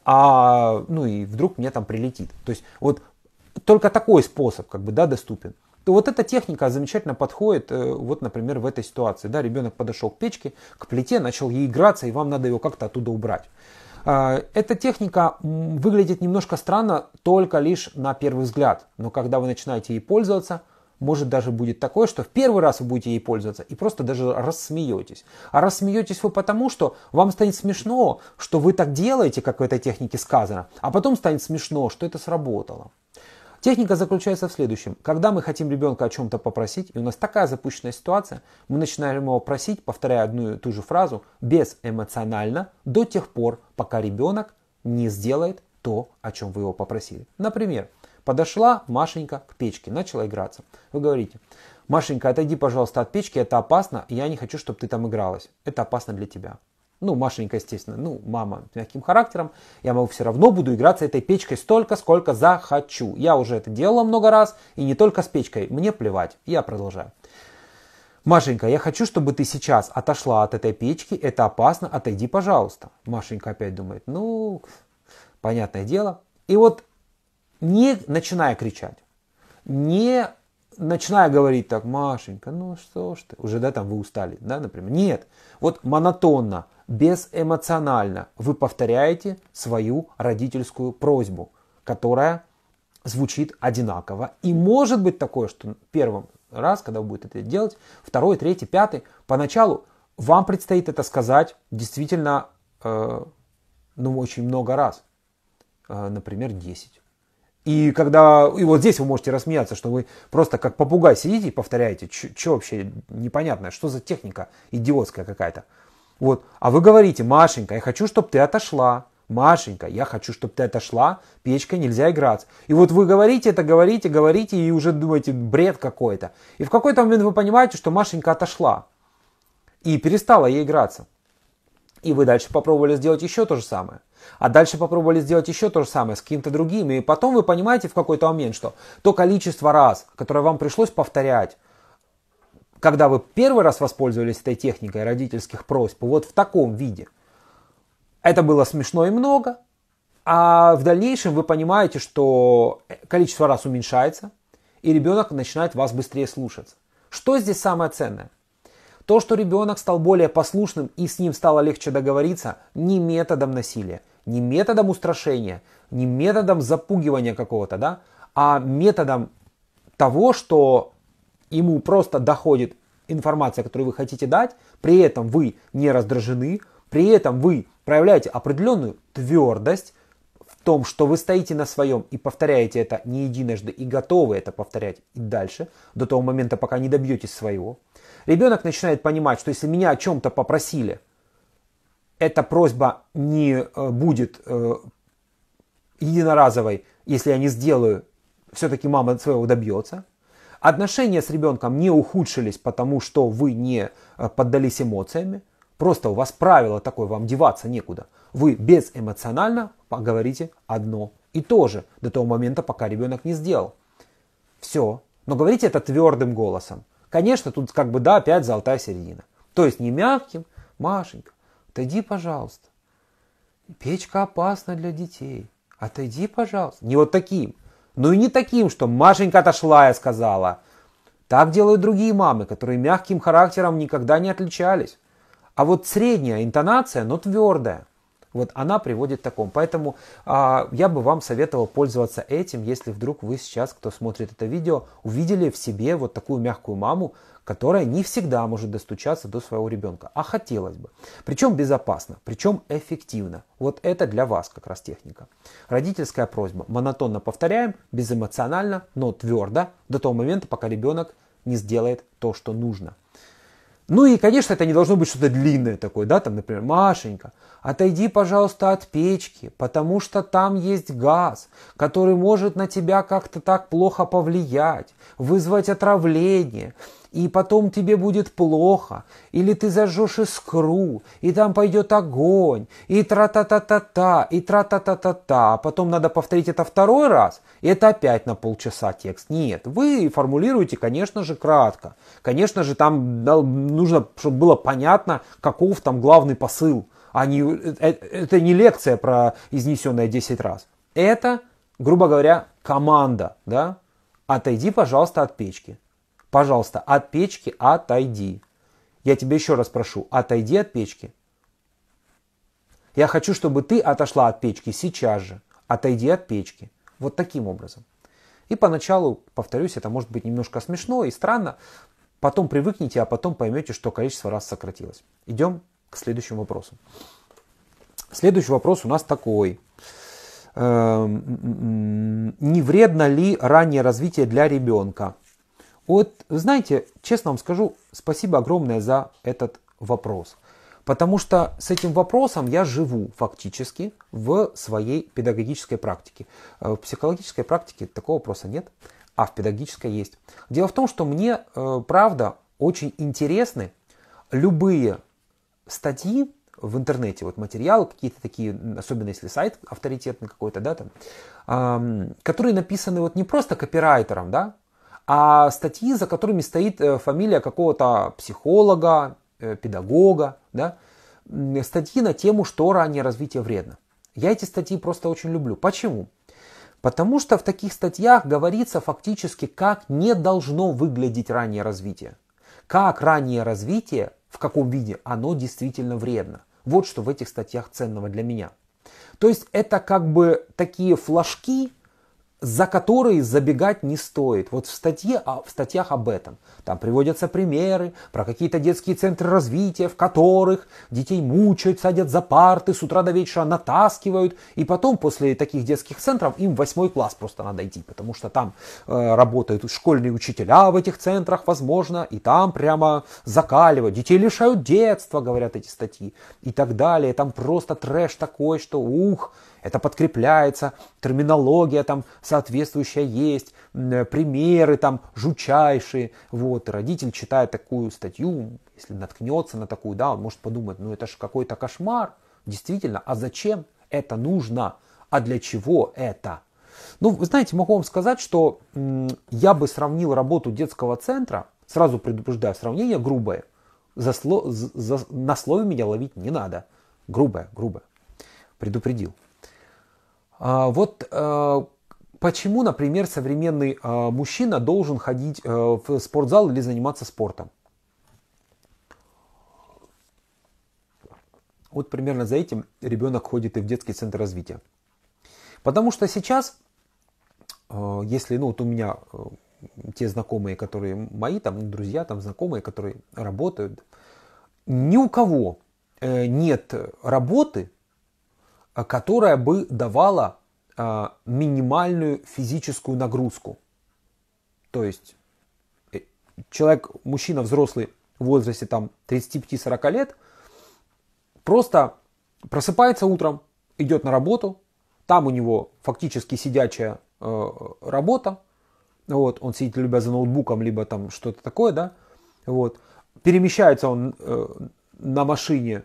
а ну и вдруг мне там прилетит. То есть вот только такой способ как бы да доступен. То вот эта техника замечательно подходит, э, вот, например, в этой ситуации. Да, ребенок подошел к печке, к плите, начал ей играться, и вам надо его как-то оттуда убрать. А, эта техника выглядит немножко странно только лишь на первый взгляд, но когда вы начинаете ей пользоваться, может даже будет такое, что в первый раз вы будете ей пользоваться и просто даже рассмеетесь. А рассмеетесь вы потому, что вам станет смешно, что вы так делаете, как в этой технике сказано, а потом станет смешно, что это сработало. Техника заключается в следующем. Когда мы хотим ребенка о чем-то попросить, и у нас такая запущенная ситуация, мы начинаем его просить, повторяя одну и ту же фразу, безэмоционально, до тех пор, пока ребенок не сделает то, о чем вы его попросили. Например, подошла Машенька к печке, начала играться. Вы говорите, Машенька, отойди, пожалуйста, от печки, это опасно, я не хочу, чтобы ты там игралась. Это опасно для тебя. Ну, Машенька, естественно, ну, мама с мягким характером. Я могу все равно буду играться этой печкой столько, сколько захочу. Я уже это делала много раз, и не только с печкой. Мне плевать. Я продолжаю. Машенька, я хочу, чтобы ты сейчас отошла от этой печки. Это опасно. Отойди, пожалуйста. Машенька опять думает, ну, понятное дело. И вот не начиная кричать, не начиная говорить так, Машенька, ну что ж ты, уже, да, там вы устали, да, например. Нет, вот монотонно, безэмоционально вы повторяете свою родительскую просьбу, которая звучит одинаково. И может быть такое, что первым раз, когда вы будете это делать, второй, третий, пятый, поначалу вам предстоит это сказать действительно, э, ну, очень много раз, э, например, 10. И когда, и вот здесь вы можете рассмеяться, что вы просто как попугай сидите и повторяете, что вообще непонятное, что за техника идиотская какая-то. Вот. А вы говорите, Машенька, я хочу, чтобы ты отошла. Машенька, я хочу, чтобы ты отошла, печкой нельзя играть. И вот вы говорите это, говорите, говорите, и уже думаете, бред какой-то. И в какой-то момент вы понимаете, что Машенька отошла и перестала ей играться и вы дальше попробовали сделать еще то же самое. А дальше попробовали сделать еще то же самое с каким-то другим, и потом вы понимаете в какой-то момент, что то количество раз, которое вам пришлось повторять, когда вы первый раз воспользовались этой техникой родительских просьб, вот в таком виде, это было смешно и много, а в дальнейшем вы понимаете, что количество раз уменьшается, и ребенок начинает вас быстрее слушаться. Что здесь самое ценное? То, что ребенок стал более послушным и с ним стало легче договориться, не методом насилия, не методом устрашения, не методом запугивания какого-то, да, а методом того, что ему просто доходит информация, которую вы хотите дать, при этом вы не раздражены, при этом вы проявляете определенную твердость в том, что вы стоите на своем и повторяете это не единожды и готовы это повторять и дальше, до того момента, пока не добьетесь своего. Ребенок начинает понимать, что если меня о чем-то попросили, эта просьба не э, будет э, единоразовой, если я не сделаю, все-таки мама своего добьется. Отношения с ребенком не ухудшились, потому что вы не э, поддались эмоциями. Просто у вас правило такое, вам деваться некуда. Вы безэмоционально говорите одно и то же до того момента, пока ребенок не сделал. Все. Но говорите это твердым голосом. Конечно, тут как бы, да, опять золотая середина. То есть не мягким, Машенька, отойди, пожалуйста. Печка опасна для детей. Отойди, пожалуйста. Не вот таким. Ну и не таким, что Машенька отошла, я сказала. Так делают другие мамы, которые мягким характером никогда не отличались. А вот средняя интонация, но твердая – вот она приводит к такому. Поэтому а, я бы вам советовал пользоваться этим, если вдруг вы сейчас, кто смотрит это видео, увидели в себе вот такую мягкую маму, которая не всегда может достучаться до своего ребенка, а хотелось бы. Причем безопасно, причем эффективно. Вот это для вас как раз техника. Родительская просьба. Монотонно повторяем, безэмоционально, но твердо, до того момента, пока ребенок не сделает то, что нужно – ну и, конечно, это не должно быть что-то длинное такое, да, там, например, Машенька, отойди, пожалуйста, от печки, потому что там есть газ, который может на тебя как-то так плохо повлиять, вызвать отравление и потом тебе будет плохо, или ты зажжешь искру, и там пойдет огонь, и тра-та-та-та-та, и тра-та-та-та-та, а потом надо повторить это второй раз, и это опять на полчаса текст. Нет, вы формулируете, конечно же, кратко. Конечно же, там нужно, чтобы было понятно, каков там главный посыл, а не, э, это не лекция про изнесенное 10 раз. Это, грубо говоря, команда, да? Отойди, пожалуйста, от печки. Пожалуйста, от печки отойди. Я тебя еще раз прошу, отойди от печки. Я хочу, чтобы ты отошла от печки сейчас же. Отойди от печки. Вот таким образом. И поначалу, повторюсь, это может быть немножко смешно и странно. Потом привыкните, а потом поймете, что количество раз сократилось. Идем к следующему вопросу. Следующий вопрос у нас такой. Эм, не вредно ли раннее развитие для ребенка? Вот, знаете, честно вам скажу, спасибо огромное за этот вопрос. Потому что с этим вопросом я живу фактически в своей педагогической практике. Э, в психологической практике такого вопроса нет, а в педагогической есть. Дело в том, что мне, э, правда, очень интересны любые статьи в интернете, вот материалы какие-то такие, особенно если сайт авторитетный какой-то, да, там, которые написаны вот не просто копирайтером, да, а статьи, за которыми стоит э, фамилия какого-то психолога, э, педагога, да, статьи на тему, что раннее развитие вредно. Я эти статьи просто очень люблю. Почему? Потому что в таких статьях говорится фактически, как не должно выглядеть раннее развитие. Как раннее развитие, в каком виде оно действительно вредно. Вот что в этих статьях ценного для меня. То есть это как бы такие флажки, за которые забегать не стоит. Вот в, статье, в статьях об этом. Там приводятся примеры про какие-то детские центры развития, в которых детей мучают, садят за парты, с утра до вечера натаскивают. И потом после таких детских центров им восьмой класс просто надо идти, потому что там э, работают школьные учителя в этих центрах, возможно, и там прямо закаливают. Детей лишают детства, говорят эти статьи, и так далее. Там просто трэш такой, что ух, это подкрепляется, терминология там соответствующая есть, э, примеры там жучайшие. Вот, и родитель, читает такую статью, если наткнется на такую, да, он может подумать, ну это же какой-то кошмар, действительно, а зачем это нужно, а для чего это? Ну, вы знаете, могу вам сказать, что я бы сравнил работу детского центра, сразу предупреждаю, сравнение грубое, засло, за, на слове меня ловить не надо. Грубое, грубое. Предупредил. А, вот э, почему, например, современный э, мужчина должен ходить э, в спортзал или заниматься спортом? Вот примерно за этим ребенок ходит и в детский центр развития. Потому что сейчас, если ну, вот у меня те знакомые, которые мои, там, друзья, там, знакомые, которые работают, ни у кого нет работы, а, которая бы давала а, минимальную физическую нагрузку. То есть э, человек, мужчина взрослый в возрасте там 35-40 лет, просто просыпается утром, идет на работу, там у него фактически сидячая э, работа, вот, он сидит либо за ноутбуком, либо там что-то такое, да, вот, перемещается он э, на машине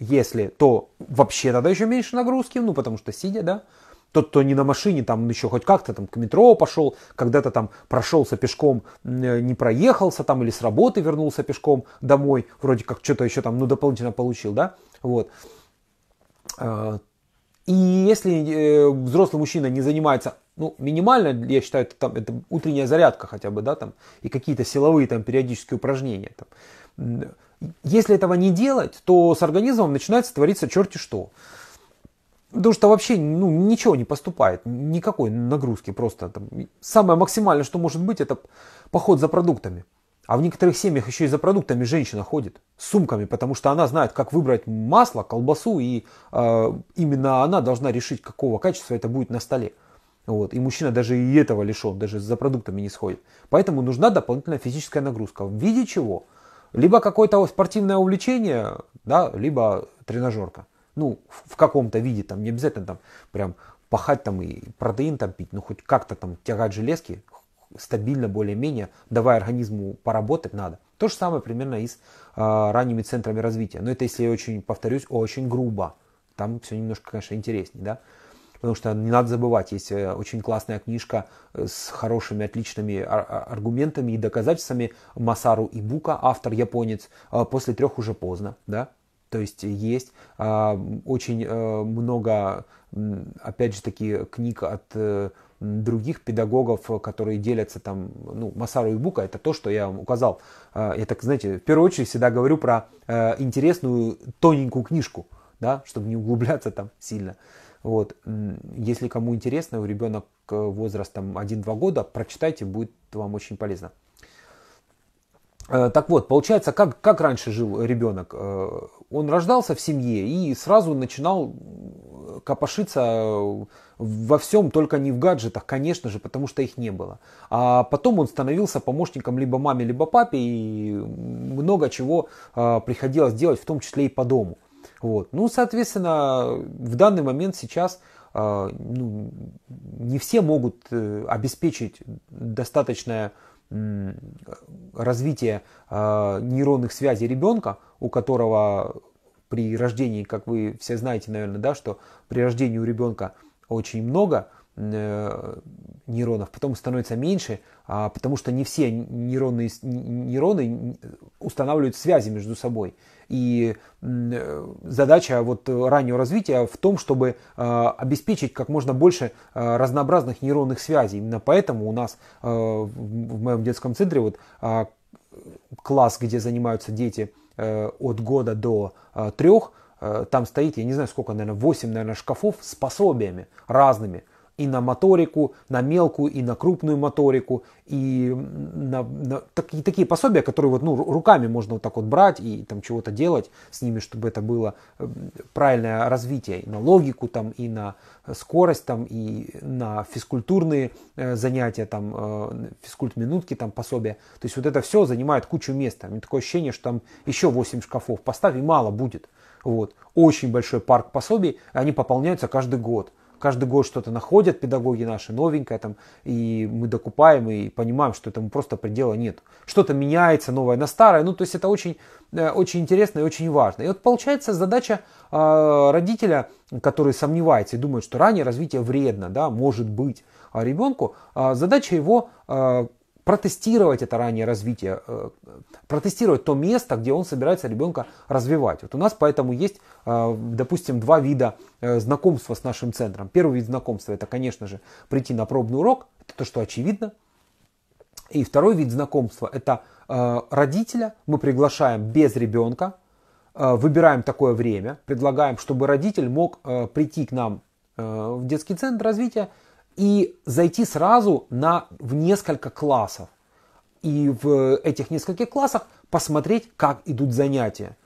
если, то вообще тогда еще меньше нагрузки, ну потому что сидя, да, тот, кто не на машине, там еще хоть как-то там к метро пошел, когда-то там прошелся пешком, э, не проехался там или с работы вернулся пешком домой, вроде как что-то еще там, ну, дополнительно получил, да, вот. А, и если э, взрослый мужчина не занимается, ну, минимально, я считаю, это, там, это утренняя зарядка хотя бы, да, там, и какие-то силовые там периодические упражнения, там, если этого не делать, то с организмом начинается твориться черти что. Потому что вообще ну, ничего не поступает, никакой нагрузки просто. Там, самое максимальное, что может быть, это поход за продуктами. А в некоторых семьях еще и за продуктами женщина ходит с сумками, потому что она знает, как выбрать масло, колбасу, и э, именно она должна решить, какого качества это будет на столе. Вот. И мужчина даже и этого лишен, даже за продуктами не сходит. Поэтому нужна дополнительная физическая нагрузка. В виде чего? Либо какое-то спортивное увлечение, да, либо тренажерка. Ну, в, каком-то виде, там, не обязательно там прям пахать там и протеин там пить, ну хоть как-то там тягать железки стабильно более-менее, давая организму поработать надо. То же самое примерно и с э, ранними центрами развития. Но это если я очень, повторюсь, очень грубо. Там все немножко, конечно, интереснее, да. Потому что не надо забывать, есть э, очень классная книжка э, с хорошими, отличными а, аргументами и доказательствами Масару Ибука, автор японец, а, «После трех уже поздно». Да? То есть есть а, очень э, много, опять же таки, книг от других педагогов, которые делятся там, ну, Масару и Бука это то, что я вам указал. Я так, знаете, в первую очередь всегда говорю про интересную тоненькую книжку, да, чтобы не углубляться там сильно. Вот. Если кому интересно, у ребенок э, возрастом 1-2 года, прочитайте, будет вам очень полезно. Э, так вот, получается, как, как раньше жил ребенок? Э, он рождался в семье и сразу начинал копошиться во всем, только не в гаджетах, конечно же, потому что их не было. А потом он становился помощником либо маме, либо папе, и много чего приходилось делать, в том числе и по дому. Вот. Ну, соответственно, в данный момент сейчас а, ну, не все могут э, обеспечить достаточное развитие а, нейронных связей ребенка, у которого при рождении, как вы все знаете, наверное, да, что при рождении у ребенка очень много э, нейронов, потом становится меньше, а, потому что не все нейронные, нейроны устанавливают связи между собой. И э, задача вот раннего развития в том, чтобы э, обеспечить как можно больше э, разнообразных нейронных связей. Именно поэтому у нас в моем детском центре вот а, класс, где занимаются дети от года до трех, там стоит, я не знаю сколько, наверное, 8, наверное, шкафов с пособиями разными и на моторику, на мелкую и на крупную моторику, и на, на такие, такие пособия, которые вот, ну, руками можно вот так вот брать и там чего-то делать с ними, чтобы это было эм, правильное развитие и на логику там, и на скорость там, и на физкультурные э, занятия там, э, физкульт-минутки там пособия. То есть вот это все занимает кучу места. У меня такое ощущение, что там еще 8 шкафов поставь и мало будет. Вот. Очень большой парк пособий, они пополняются каждый год каждый год что-то находят педагоги наши, новенькое там, и мы докупаем и понимаем, что этому просто предела нет. Что-то меняется новое на старое, ну то есть это очень, э, очень интересно и очень важно. И вот получается задача э, родителя, который сомневается и думает, что раннее развитие вредно, да, может быть, а ребенку, э, задача его э, протестировать это раннее развитие, э, протестировать то место, где он собирается ребенка развивать. Вот у нас поэтому есть, э, допустим, два вида э, знакомства с нашим центром. Первый вид знакомства это, конечно же, прийти на пробный урок, это то, что очевидно. И второй вид знакомства это родителя мы приглашаем без ребенка, выбираем такое время, предлагаем, чтобы родитель мог прийти к нам в детский центр развития, и зайти сразу на, в несколько классов. И в этих нескольких классах посмотреть, как идут занятия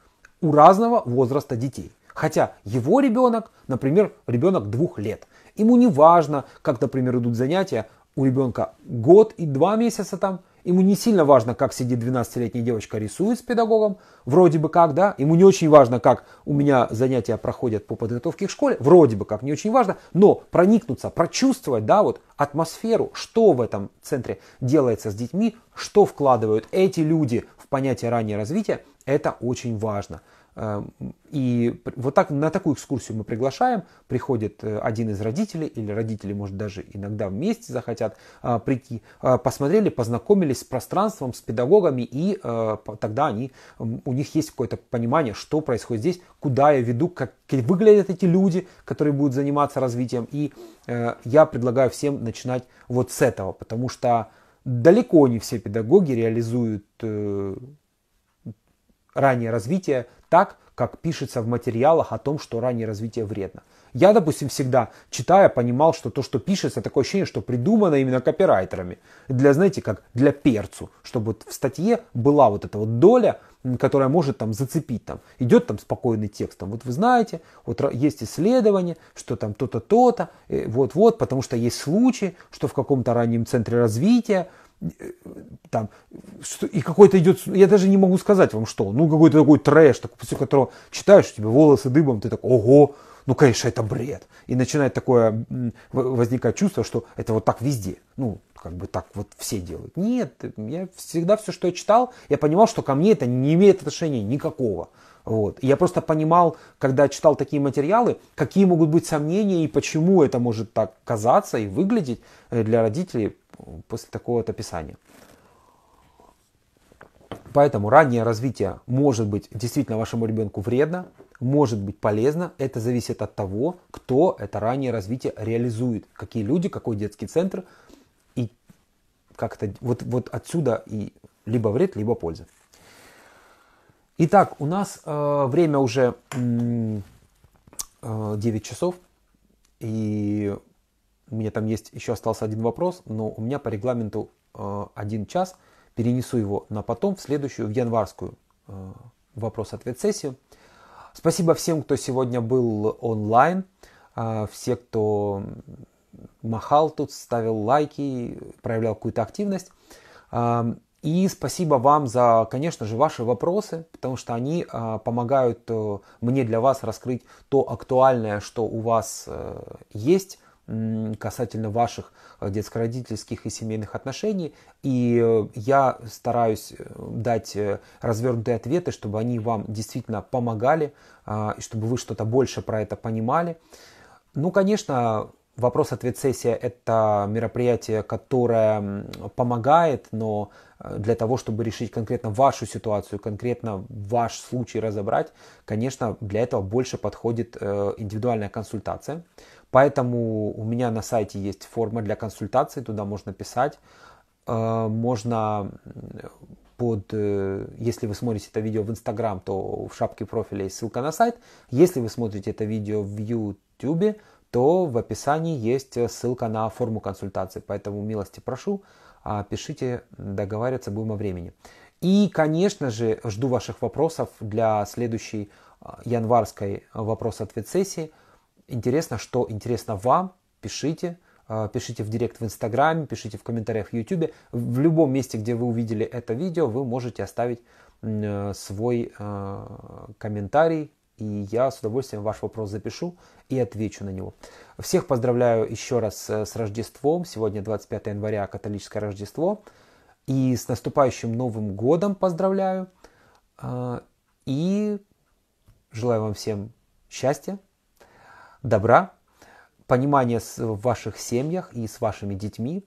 у разного возраста детей. Хотя его ребенок, например, ребенок двух лет. Ему не важно, как, например, идут занятия у ребенка год и два месяца там – Ему не сильно важно, как сидит 12-летняя девочка рисует с педагогом, вроде бы как, да. Ему не очень важно, как у меня занятия проходят по подготовке к школе, вроде бы как, не очень важно, но проникнуться, прочувствовать, да, вот атмосферу, что в этом центре делается с детьми, что вкладывают эти люди в понятие раннее развитие, это очень важно. Эм, и вот так на такую экскурсию мы приглашаем, приходит э, один из родителей, или родители, может, даже иногда вместе захотят а, прийти, а, посмотрели, познакомились с пространством, с педагогами, и э, тогда они, у них есть какое-то понимание, что происходит здесь, куда я веду, как выглядят эти люди, которые будут заниматься развитием. И э, я предлагаю всем начинать вот с этого, потому что далеко не все педагоги реализуют раннее развитие так, как пишется в материалах о том, что раннее развитие вредно. Я, допустим, всегда, читая, понимал, что то, что пишется, такое ощущение, что придумано именно копирайтерами. Для, знаете, как для перцу, чтобы вот в статье была вот эта вот доля, которая может там зацепить. Там. Идет там спокойный текст, там, вот вы знаете, вот есть исследование, что там то-то, то-то, э, вот-вот, потому что есть случаи, что в каком-то раннем центре развития там, что, и какой-то идет, я даже не могу сказать вам что, ну какой-то такой трэш, такой, после которого читаешь, у тебя волосы дыбом, ты такой, ого, ну конечно это бред. И начинает такое возникать чувство, что это вот так везде, ну как бы так вот все делают. Нет, я всегда все, что я читал, я понимал, что ко мне это не имеет отношения никакого. Вот. И я просто понимал, когда читал такие материалы, какие могут быть сомнения и почему это может так казаться и выглядеть э, для родителей после такого вот описания. Поэтому раннее развитие может быть действительно вашему ребенку вредно, может быть полезно. Это зависит от того, кто это раннее развитие реализует, какие люди, какой детский центр. И как-то вот, вот отсюда и либо вред, либо польза. Итак, у нас э, время уже э, 9 часов, и у меня там есть еще остался один вопрос, но у меня по регламенту э, 1 час. Перенесу его на потом, в следующую, в январскую э, вопрос-ответ сессию. Спасибо всем, кто сегодня был онлайн, э, все, кто махал тут, ставил лайки, проявлял какую-то активность. Э, и спасибо вам за, конечно же, ваши вопросы, потому что они а, помогают э, мне для вас раскрыть то актуальное, что у вас э, есть касательно ваших э, детско-родительских и семейных отношений. И я стараюсь дать развернутые ответы, чтобы они вам действительно помогали, а, и чтобы вы что-то больше про это понимали. Ну, конечно, вопрос-ответ-сессия – это мероприятие, которое помогает, но Э, для того, чтобы решить конкретно вашу ситуацию, конкретно ваш случай разобрать, конечно, для этого больше подходит э, индивидуальная консультация. Поэтому у меня на сайте есть форма для консультации, туда можно писать. Э, можно под, если вы смотрите это видео в Инстаграм, то в шапке профиля есть ссылка на сайт. Если вы смотрите это видео в YouTube, то в описании есть ссылка на форму консультации. Поэтому милости прошу, а, пишите, договариваться будем о времени. И, конечно же, жду ваших вопросов для следующей а, январской а, вопрос-ответ сессии. Интересно, что интересно вам, пишите, пишите в директ в Инстаграме, пишите в комментариях в Ютубе. В любом месте, где вы увидели это видео, вы можете оставить э, свой комментарий, и я с удовольствием ваш вопрос запишу и отвечу на него. Всех поздравляю еще раз э, с Рождеством. Сегодня 25 января, католическое Рождество. И с наступающим Новым Годом поздравляю. А, и желаю вам всем счастья, добра, понимания в ваших семьях и с вашими детьми.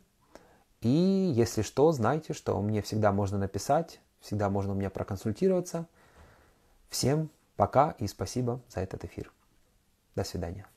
И если что, знайте, что мне всегда можно написать, всегда можно у меня проконсультироваться. Всем Пока и спасибо за этот эфир. До свидания.